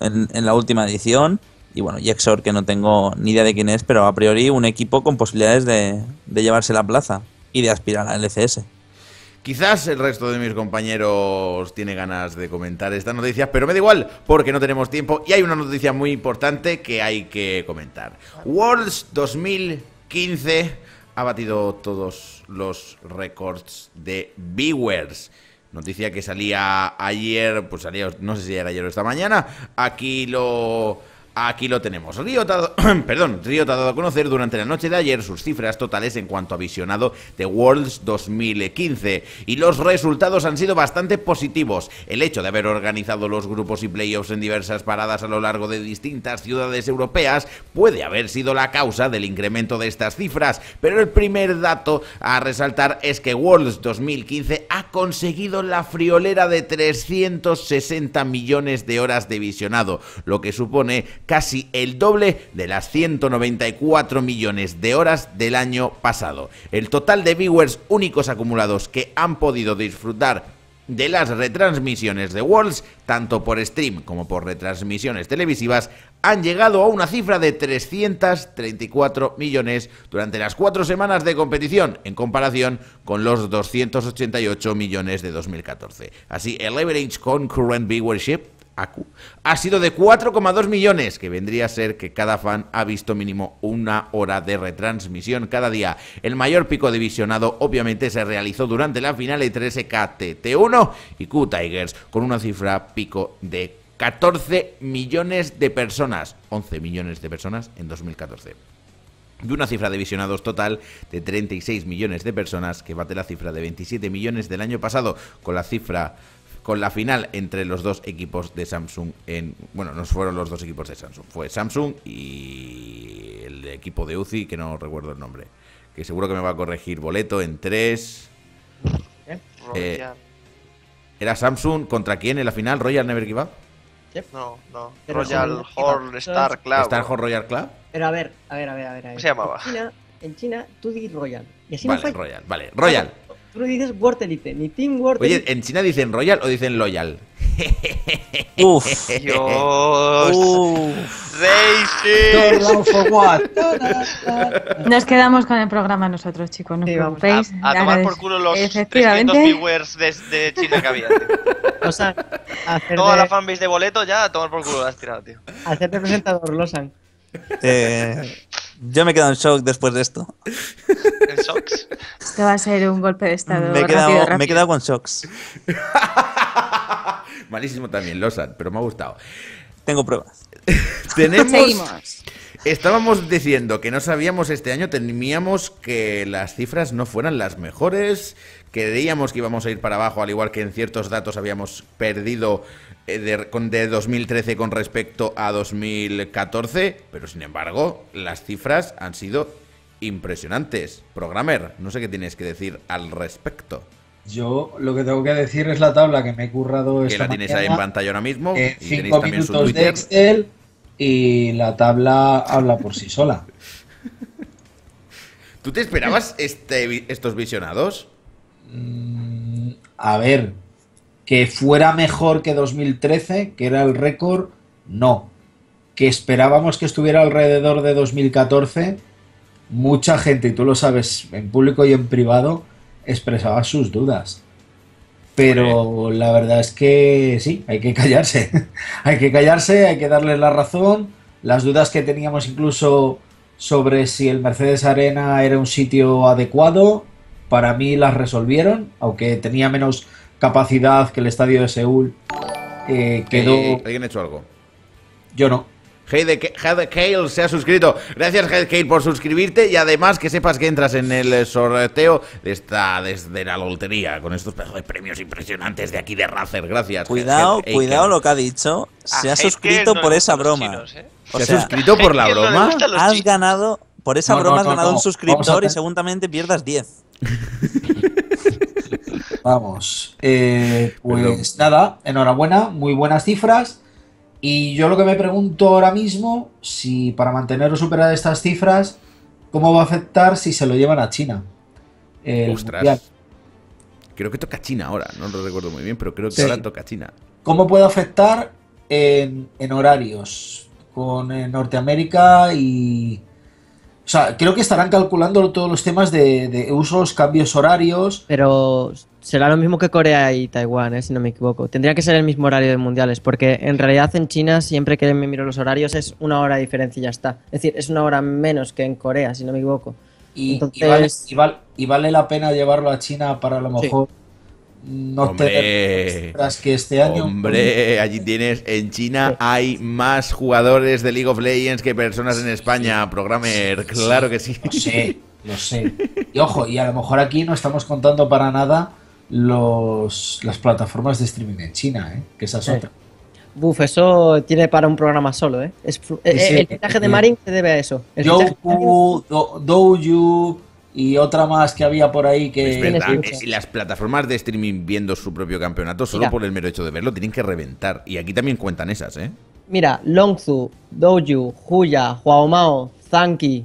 en, la última edición. Y bueno, Jexor, que no tengo ni idea de quién es, pero a priori un equipo con posibilidades de, de llevarse la plaza y de aspirar la LCS. Quizás el resto de mis compañeros tiene ganas de comentar estas noticias, pero me da igual porque no tenemos tiempo y hay una noticia muy importante que hay que comentar. Worlds 2015 ha batido todos los récords de viewers. Noticia que salía ayer, pues salía, no sé si era ayer o esta mañana. Aquí lo Aquí lo tenemos. Riot ha, perdón, Riot ha dado a conocer durante la noche de ayer sus cifras totales en cuanto a visionado de Worlds 2015 y los resultados han sido bastante positivos. El hecho de haber organizado los grupos y playoffs en diversas paradas a lo largo de distintas ciudades europeas puede haber sido la causa del incremento de estas cifras, pero el primer dato a resaltar es que Worlds 2015 ha conseguido la friolera de 360 millones de horas de visionado, lo que supone casi el doble de las 194 millones de horas del año pasado. El total de viewers únicos acumulados que han podido disfrutar de las retransmisiones de Worlds, tanto por stream como por retransmisiones televisivas, han llegado a una cifra de 334 millones durante las cuatro semanas de competición, en comparación con los 288 millones de 2014. Así, el average concurrent viewership ha sido de 4,2 millones, que vendría a ser que cada fan ha visto mínimo una hora de retransmisión cada día. El mayor pico de visionado obviamente se realizó durante la final entre SKTT1 y Q-Tigers, con una cifra pico de 14 millones de personas, 11 millones de personas en 2014 y una cifra de visionados total de 36 millones de personas que bate la cifra de 27 millones del año pasado, con la cifra con la final entre los dos equipos de Samsung en... Bueno, no fueron los dos equipos de Samsung, fue Samsung y el equipo de Uzi, que no recuerdo el nombre, que seguro que me va a corregir Boleto en tres. ¿Eh? Eh, era Samsung contra quién en la final? ¿Royal Never Give Up? No, no. Royal Horn Star Club. ¿Star Horn Royal Club? Pero a ver, a ver, a ver, a ver. ¿Cómo se llamaba? En China, en tú Royal. Y así vale, Royal, vale. Royal. Tú dices Wortelite, ni Team Wortelite. Oye, ¿en China dicen Royal o dicen Loyal? Uf, Dios. Uf. Nos quedamos con el programa nosotros, chicos. No sí, preocupéis. A, tomar por culo los 300 viewers de, China que había. O sea, hacer Toda la fanbase de boleto ya a tomar por culo la has tirado, tío. Hacerte presentador, Losan. Eh, yo me quedo en shock después de esto. ¿En shocks? Esto va a ser un golpe de estado. Me he quedado, con shocks. Malísimo también, Losan, pero me ha gustado. Tengo pruebas. Tenemos. Estábamos diciendo que no sabíamos este año, temíamos que las cifras no fueran las mejores, que creíamos que íbamos a ir para abajo, al igual que en ciertos datos habíamos perdido eh, de, de 2013 con respecto a 2014, pero sin embargo las cifras han sido impresionantes. Programmer, no sé qué tienes que decir al respecto. Yo lo que tengo que decir es la tabla que me he currado Que la tienes ahí en pantalla ahora mismo. y minutos de Excel y la tabla habla por sí sola. ¿Tú te esperabas este estos visionados? Mm, a ver, ¿Que fuera mejor que 2013, que era el récord? No. ¿Que esperábamos que estuviera alrededor de 2014? Mucha gente, y tú lo sabes, en público y en privado, expresaba sus dudas. Pero la verdad es que sí, hay que callarse. hay que callarse, hay que darle la razón. Las dudas que teníamos incluso sobre si el Mercedes Arena era un sitio adecuado, para mí las resolvieron, aunque tenía menos capacidad que el estadio de Seúl eh, quedó. Eh, ¿Alguien ha hecho algo? Yo no. Head Kale se ha suscrito. Gracias, Head Kale, por suscribirte y además que sepas que entras en el sorteo de esta desde la lotería con estos pedazos de premios impresionantes de aquí de Razer. Gracias. Cuidado, cuidado lo que ha dicho. Se ha suscrito por esa broma. ¿eh? se ha suscrito por la broma. has ganado, por esa broma has ganado un suscriptor y seguramente pierdas 10. Vamos. Eh, pues nada, enhorabuena, muy buenas cifras. Y yo lo que me pregunto ahora mismo, si para mantener o superar estas cifras, ¿cómo va a afectar si se lo llevan a China? Creo que toca China ahora, no lo recuerdo muy bien, pero creo que ahora toca China. ¿Cómo puede afectar en, en horarios con Norteamérica y, o sea, creo que estarán calculando todos los temas de, usos, cambios horarios. Pero será lo mismo que Corea y Taiwán, ¿eh? si no me equivoco. Tendría que ser el mismo horario de mundiales, porque en realidad en China, siempre que me miro los horarios, es una hora de diferencia y ya está. Es decir, es una hora menos que en Corea, si no me equivoco. Y, y, vale, la pena llevarlo a China para a lo mejor no te tras que este año. Hombre, allí tienes. En China hay más jugadores de League of Legends que personas en España, programmer. Claro que sí. Lo sé, lo sé. Y ojo, y a lo mejor aquí no estamos contando para nada los, las plataformas de streaming en China, ¿eh? que esa es otra. Buf, eso tiene para un programa solo, ¿eh? el fichaje de Marin se debe a eso. do Douyu, y otra más que había por ahí que... Es verdad, eh, las plataformas de streaming viendo su propio campeonato, solo por el mero hecho de verlo, tienen que reventar. Y aquí también cuentan esas, ¿eh? Mira, Longzu, Doju, Huya, Huaomao, Zanki,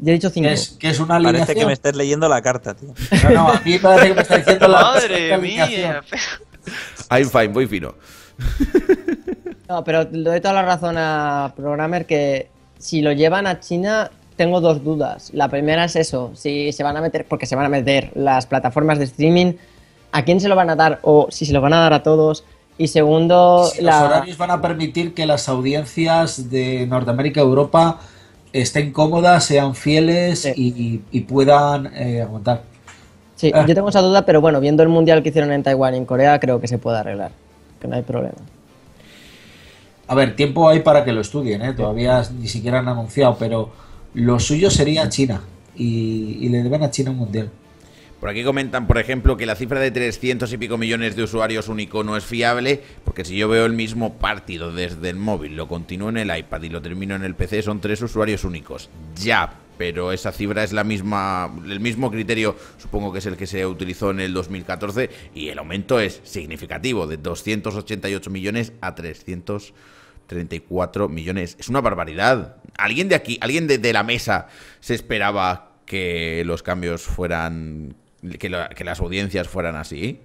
ya he dicho cinco. Es, que es una alineación. Parece que me estés leyendo la carta, tío. No, no, a parece que me estás diciendo la Madre mía. I'm fine, voy fino. No, pero le doy toda la razón a Programmer que si lo llevan a China tengo dos dudas. La primera es eso, si se van a meter, porque se van a meter las plataformas de streaming, ¿a quién se lo van a dar o si se lo van a dar a todos? Y segundo, los horarios van a permitir que las audiencias de Norteamérica, y Europa, estén cómodas, sean fieles y, puedan eh, aguantar. Sí, ah. yo tengo esa duda, pero bueno, viendo el mundial que hicieron en Taiwán y en Corea, creo que se puede arreglar, que no hay problema. A ver, tiempo hay para que lo estudien, ¿eh? todavía ni siquiera han anunciado, pero lo suyo sería China y, le van a China un mundial. Por aquí comentan, por ejemplo, que la cifra de 300 y pico millones de usuarios único no es fiable, porque si yo veo el mismo partido desde el móvil, lo continúo en el iPad y lo termino en el PC, son tres usuarios únicos. Ya, pero esa cifra es la misma, el mismo criterio, supongo que es el que se utilizó en el 2014, y el aumento es significativo, de 288 millones a 300 34 millones. Es una barbaridad. ¿Alguien de aquí, alguien de, la mesa se esperaba que los cambios fueran... que, las audiencias fueran así?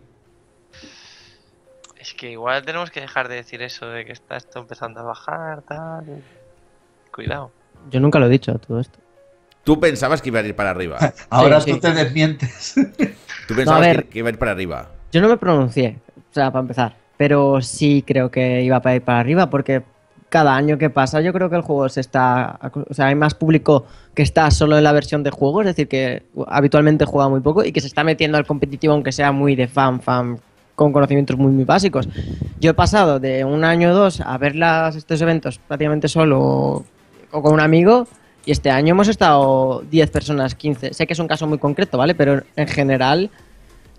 Es que igual tenemos que dejar de decir eso de que está esto empezando a bajar, tal. Cuidado. Yo nunca lo he dicho todo esto. Tú pensabas que iba a ir para arriba. Ahora tú te desmientes. Tú pensabas que iba a ir para arriba. Yo no me pronuncié, o sea, para empezar. Pero sí creo que iba a ir para arriba porque cada año que pasa, yo creo que el juego se está. O sea, hay más público que está solo en la versión de juego, es decir, que habitualmente juega muy poco y que se está metiendo al competitivo, aunque sea muy de fan, fan, con conocimientos muy, muy básicos. Yo he pasado de un año o dos a ver estos eventos prácticamente solo o, con un amigo. Y este año hemos estado 10 personas, 15. Sé que es un caso muy concreto, ¿vale? Pero en general,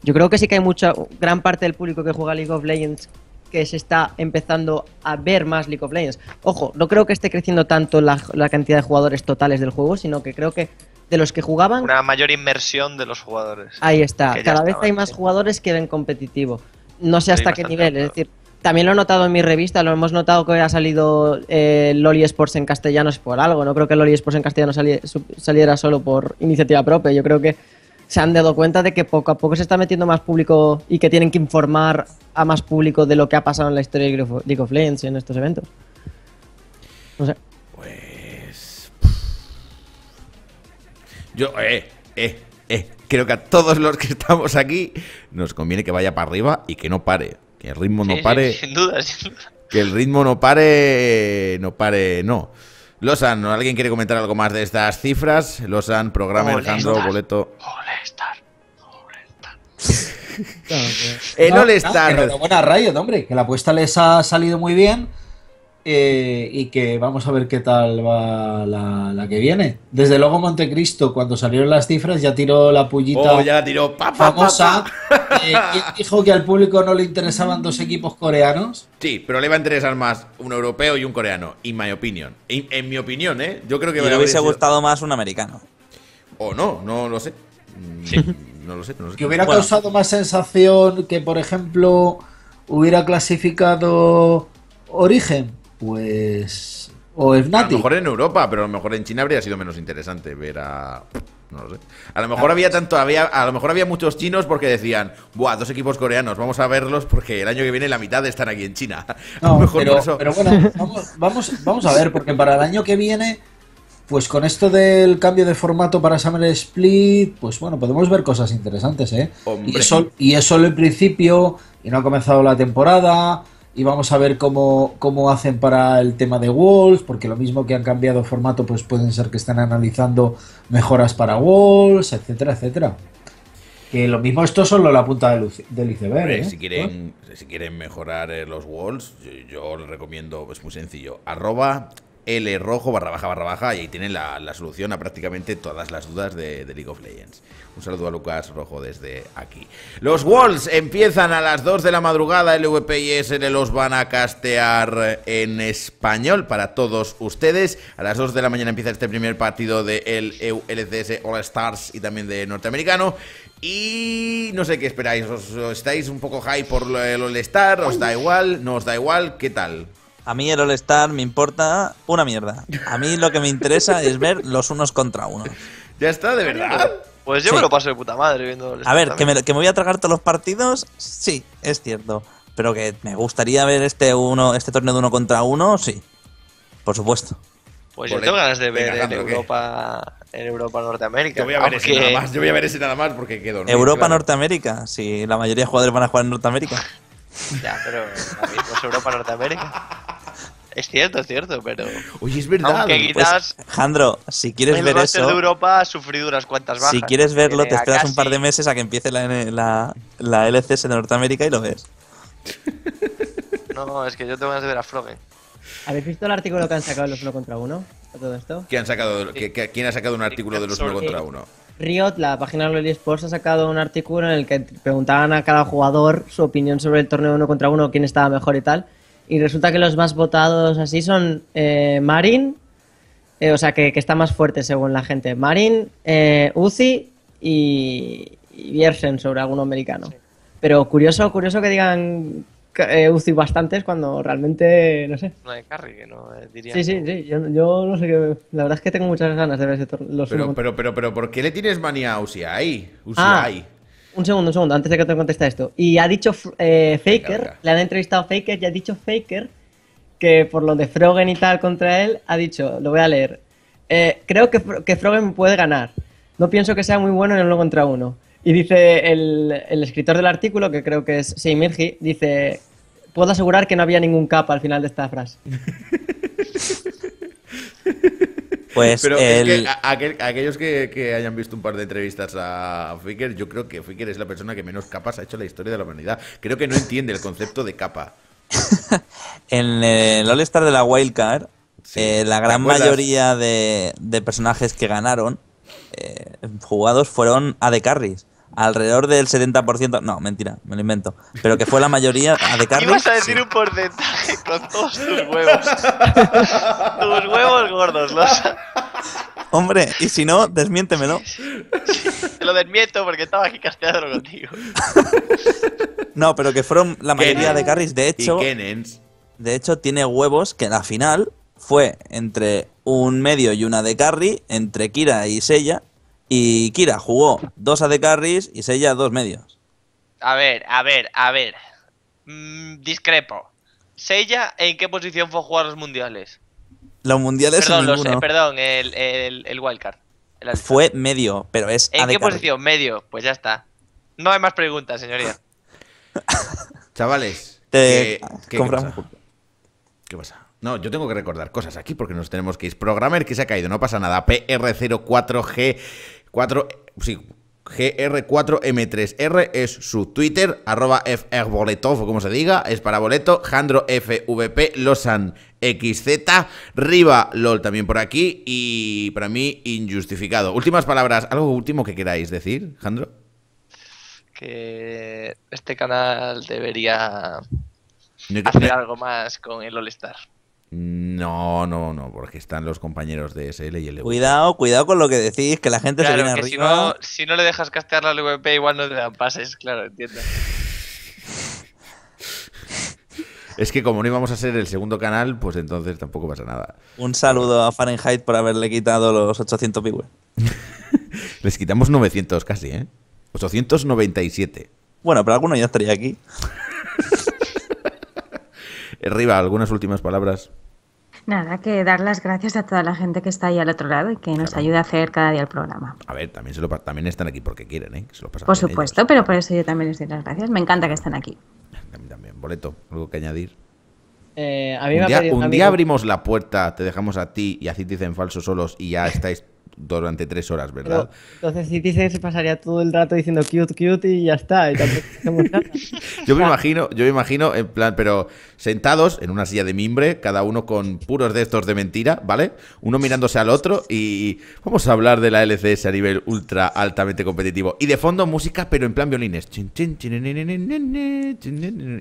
yo creo que sí que hay mucha, gran parte del público que juega League of Legends que se está empezando a ver más League of Legends. Ojo, no creo que esté creciendo tanto la, cantidad de jugadores totales del juego, sino que creo que de los que jugaban... Una mayor inmersión de los jugadores. Ahí está, cada vez hay más jugadores que ven competitivo. No sé hasta qué nivel, es decir, también lo he notado en mi revista, lo hemos notado que ha salido eh, Loli Sports en castellano es por algo, no creo que Loli Sports en castellano saliera solo por iniciativa propia, yo creo que se han dado cuenta de que poco a poco se está metiendo más público y que tienen que informar a más público de lo que ha pasado en la historia de League of Legends en estos eventos. No sé. Pues. Yo, eh, eh, eh. Creo que a todos los que estamos aquí nos conviene que vaya para arriba y que no pare. Que el ritmo no pare. sin Que el ritmo no pare. No pare, no. Losan, ¿alguien quiere comentar algo más de estas cifras? Losan, programa Alejandro boleto. All-Star. all no, All-Star. hombre, que la apuesta les ha salido muy bien. Eh, y que vamos a ver qué tal va la, la, que viene. Desde luego Montecristo, cuando salieron las cifras, ya tiró la pullita oh, ya tiró, famosa, eh, ¿quién dijo que al público no le interesaban dos equipos coreanos? Sí, pero le va a interesar más un europeo y un coreano, in my opinion. en mi opinión, ¿eh? Yo creo que... Me le hubiese gustado más un americano. O no, no lo sé. Mm, sí. No lo sé, Que hubiera causado más sensación que, por ejemplo, hubiera clasificado Origen. Pues o Fnatic. A lo mejor en Europa, pero a lo mejor en China habría sido menos interesante ver a, a lo mejor ah, había pues. tanto, había, a lo mejor había muchos chinos porque decían, buah, dos equipos coreanos, vamos a verlos porque el año que viene la mitad están aquí en China. a lo mejor pero, eso... pero bueno, vamos, vamos, a ver, porque para el año que viene, pues con esto del cambio de formato para Summer Split, pues bueno, podemos ver cosas interesantes, ¿eh? Y es solo el principio, y no ha comenzado la temporada y vamos a ver cómo, cómo, hacen para el tema de Walls, porque lo mismo que han cambiado formato, pues pueden ser que estén analizando mejoras para Walls, etcétera, etcétera. Que lo mismo, esto solo la punta del, del iceberg. ¿eh? si, quieren, si quieren mejorar eh, los Walls, yo, yo, les recomiendo, es muy sencillo, arroba L rojo barra baja barra baja y ahí tienen la, solución a prácticamente todas las dudas de, League of Legends. Un saludo a Lucas Rojo desde aquí. Los Wolves empiezan a las 2 de la madrugada. LVP y SL los van a castear en español para todos ustedes. A las 2 de la mañana empieza este primer partido de el e LCS All Stars y también de Norteamericano. Y no sé qué esperáis. estáis un poco high por el All Star? ¿Os da igual? ¿No os da igual? ¿Qué tal? A mí el All-Star me importa una mierda. A mí lo que me interesa es ver los unos contra unos. Ya está, de verdad. Pues yo me lo paso de puta madre viendo el A ver, que me, voy a tragar todos los partidos, sí, es cierto. Pero que me gustaría ver este uno, este torneo de uno contra uno, sí. Por supuesto. Pues yo tengo ganas de ver en Europa, en Europa Norteamérica. Yo voy a ver ese nada más, yo voy a nada más porque quedo. Europa Norteamérica, si sí, la mayoría de jugadores van a jugar en Norteamérica. ya, pero a mí, pues Europa Norteamérica. Es cierto, es cierto, pero. uy es verdad. Pues, Jandro, si quieres ver eso. de Europa ha sufrido unas cuantas bajas. Si quieres verlo, te esperas un par de meses a que empiece la, la, la LCS de Norteamérica y lo ves. No, es que yo tengo ganas de ver a ¿Habéis visto el artículo que han sacado los 1 contra 1? todo ¿Quién, ha sacado un artículo de los 1 contra 1? Riot, la página de Sports, ha sacado un artículo en el que preguntaban a cada jugador su opinión sobre el torneo uno contra uno, quién estaba mejor y tal y resulta que los más votados así son eh, Marin, eh, o sea, que, está más fuerte según la gente. Marin, eh, Uzi y, y sobre alguno americano. Pero curioso, curioso que digan eh, Uzi bastantes cuando realmente, no sé. No hay carry, no eh, diría. Sí, sí, sí, yo, no sé qué. La verdad es que tengo muchas ganas de ver ese los pero, pero, pero, pero, ¿por qué le tienes manía a Uzi ahí? Uzi ah, ahí. Un segundo, un segundo, antes de que te conteste esto. Y ha dicho eh, Faker, le han entrevistado a Faker y ha dicho Faker que por lo de Frogen y tal contra él, ha dicho, lo voy a leer. Eh, creo que, que Frogen puede ganar. No pienso que sea muy bueno en el uno contra uno. Y dice el, escritor del artículo, que creo que es Seimirji, dice, puedo asegurar que no había ningún capa al final de esta frase. Pues Pero aquellos que, hayan visto un par de entrevistas a Ficker, yo creo que Ficker es la persona que menos capas ha hecho en la historia de la humanidad. Creo que no entiende el concepto de capa. en el All-Star de la Wildcard, eh, la gran mayoría de, personajes que ganaron eh, jugados fueron AD Carries alrededor del 70%, no, mentira, me lo invento, pero que fue la mayoría de carries... Ibas a decir un porcentaje con todos tus huevos. tus huevos gordos, los. Hombre, y si no, desmiéntemelo. Te lo desmiento porque estaba aquí casteado contigo. no, pero que fueron la mayoría de carries. De hecho, de hecho, tiene huevos que la final fue entre un medio y una de carry, entre Kira y Sella, y Kira jugó dos AD carries y Sella dos medios. A ver, a ver, a ver. Mm, discrepo. Sella, ¿en qué posición fue a jugar los mundiales? Los mundiales Perdón, los, perdón el, el, el wildcard. fue medio, pero es. ¿En qué posición? Medio. Pues ya está. No hay más preguntas, señoría. Chavales, ¿qué, pasa? ¿qué, pasa? No, yo tengo que recordar cosas aquí porque nos tenemos que ir. Programmer que se ha caído, no pasa nada. PR04G 4, GR4M3R es su Twitter, arroba como se diga, es para boleto, Jandro FVP, Losan XZ, Riva LOL también por aquí y para mí injustificado. Últimas palabras, algo último que queráis decir, Jandro. Que este canal debería hacer algo más con el All Star. No, no, no, porque están los compañeros de SL y el Cuidado, cuidado con lo que decís, que la gente se viene que arriba. Si no, le dejas castear la LVP, igual no te dan pases, claro, entiendo. Es que como no íbamos a ser el segundo canal, pues entonces tampoco pasa nada. Un saludo a Fahrenheit por haberle quitado los 800 viewers. Les quitamos 900 casi, ¿eh? 897. Bueno, pero alguno ya estaría aquí. Arriba, algunas últimas palabras. Nada, que dar las gracias a toda la gente que está ahí al otro lado y que nos ayuda a hacer cada día el programa. A ver, también, se lo, también están aquí porque quieren, ¿eh? se lo pasan por supuesto, pero por eso yo también les doy las gracias. Me encanta que estén aquí. A también. Boleto, ¿algo que añadir? Eh, un, día, un día, abrimos la puerta, te dejamos a ti y así te dicen falsos solos y ya estáis durante tres horas, ¿verdad? Entonces, si que se pasaría todo el rato diciendo cute, cute y ya está. yo me imagino, yo me imagino, en plan, pero sentados en una silla de mimbre, cada uno con puros de estos de mentira, ¿vale? Uno mirándose al otro y vamos a hablar de la LCS a nivel ultra altamente competitivo. Y de fondo música, pero en plan violines.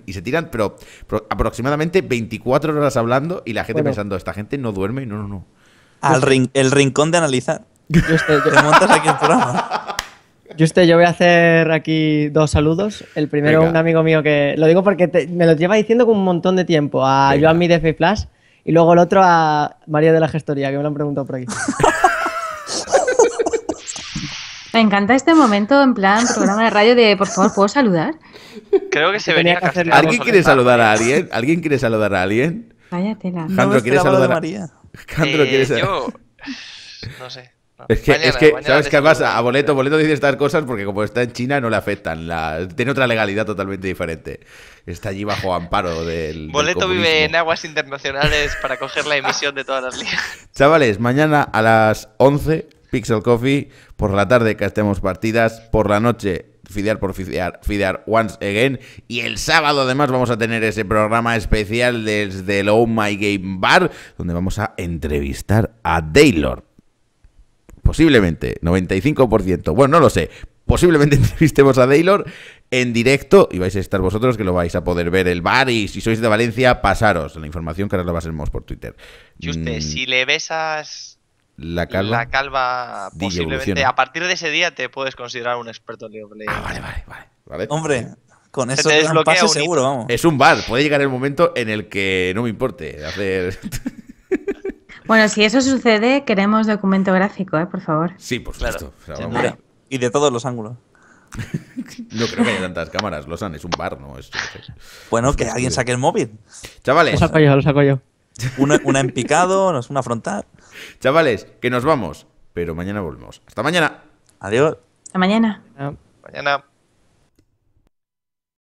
Y se tiran, pero aproximadamente 24 horas hablando y la gente pensando, esta gente no duerme, no, no, no. Al el rincón de analizar. Yo yo... Te montas aquí el programa. Yo, voy a hacer aquí dos saludos. El primero, un amigo mío que. Lo digo porque me lo lleva diciendo con un montón de tiempo. A yo Mi de Flash. Y luego el otro a María de la Gestoría, que me lo han preguntado por aquí. Me encanta este momento en plan programa de radio de por favor, ¿puedo saludar? Creo que se venía a ¿Alguien quiere saludar a alguien? ¿Alguien quiere saludar a alguien? Vaya tela. ¿quiere saludar a María? Eh, ¿quieres Yo. No sé. Es que, ¿sabes qué pasa? A Boleto, Boleto dice estas cosas porque como está en China no le afectan. La... Tiene otra legalidad totalmente diferente. Está allí bajo amparo del... Boleto vive en aguas internacionales para coger la emisión de todas las ligas. Chavales, mañana a las 11, Pixel Coffee. Por la tarde que estemos partidas. Por la noche, Fidear por Fidear, Fidear Once Again. Y el sábado además vamos a tener ese programa especial desde el Oh My Game Bar, donde vamos a entrevistar a Daylor. Posiblemente, 95%. Bueno, no lo sé. Posiblemente entrevistemos a Daylor en directo y vais a estar vosotros que lo vais a poder ver el bar y si sois de Valencia, pasaros. La información que ahora la pasemos por Twitter. Y usted, mm. si le besas la calva. posiblemente. A partir de ese día te puedes considerar un experto en League ah, vale, vale, Hombre, con eso es te seguro, Es un bar, puede llegar el momento en el que no me importe hacer. bueno, si eso sucede, queremos documento gráfico, ¿eh? por favor. Sí, por supuesto. y de todos los ángulos. no creo que haya tantas cámaras, lo son, es un bar, ¿no? bueno, que alguien saque el móvil. Chavales. Lo saco yo, lo saco yo. Una, una en picado, una frontal. Chavales, que nos vamos, pero mañana volvemos. Hasta mañana. Adiós. Hasta mañana. Mañana.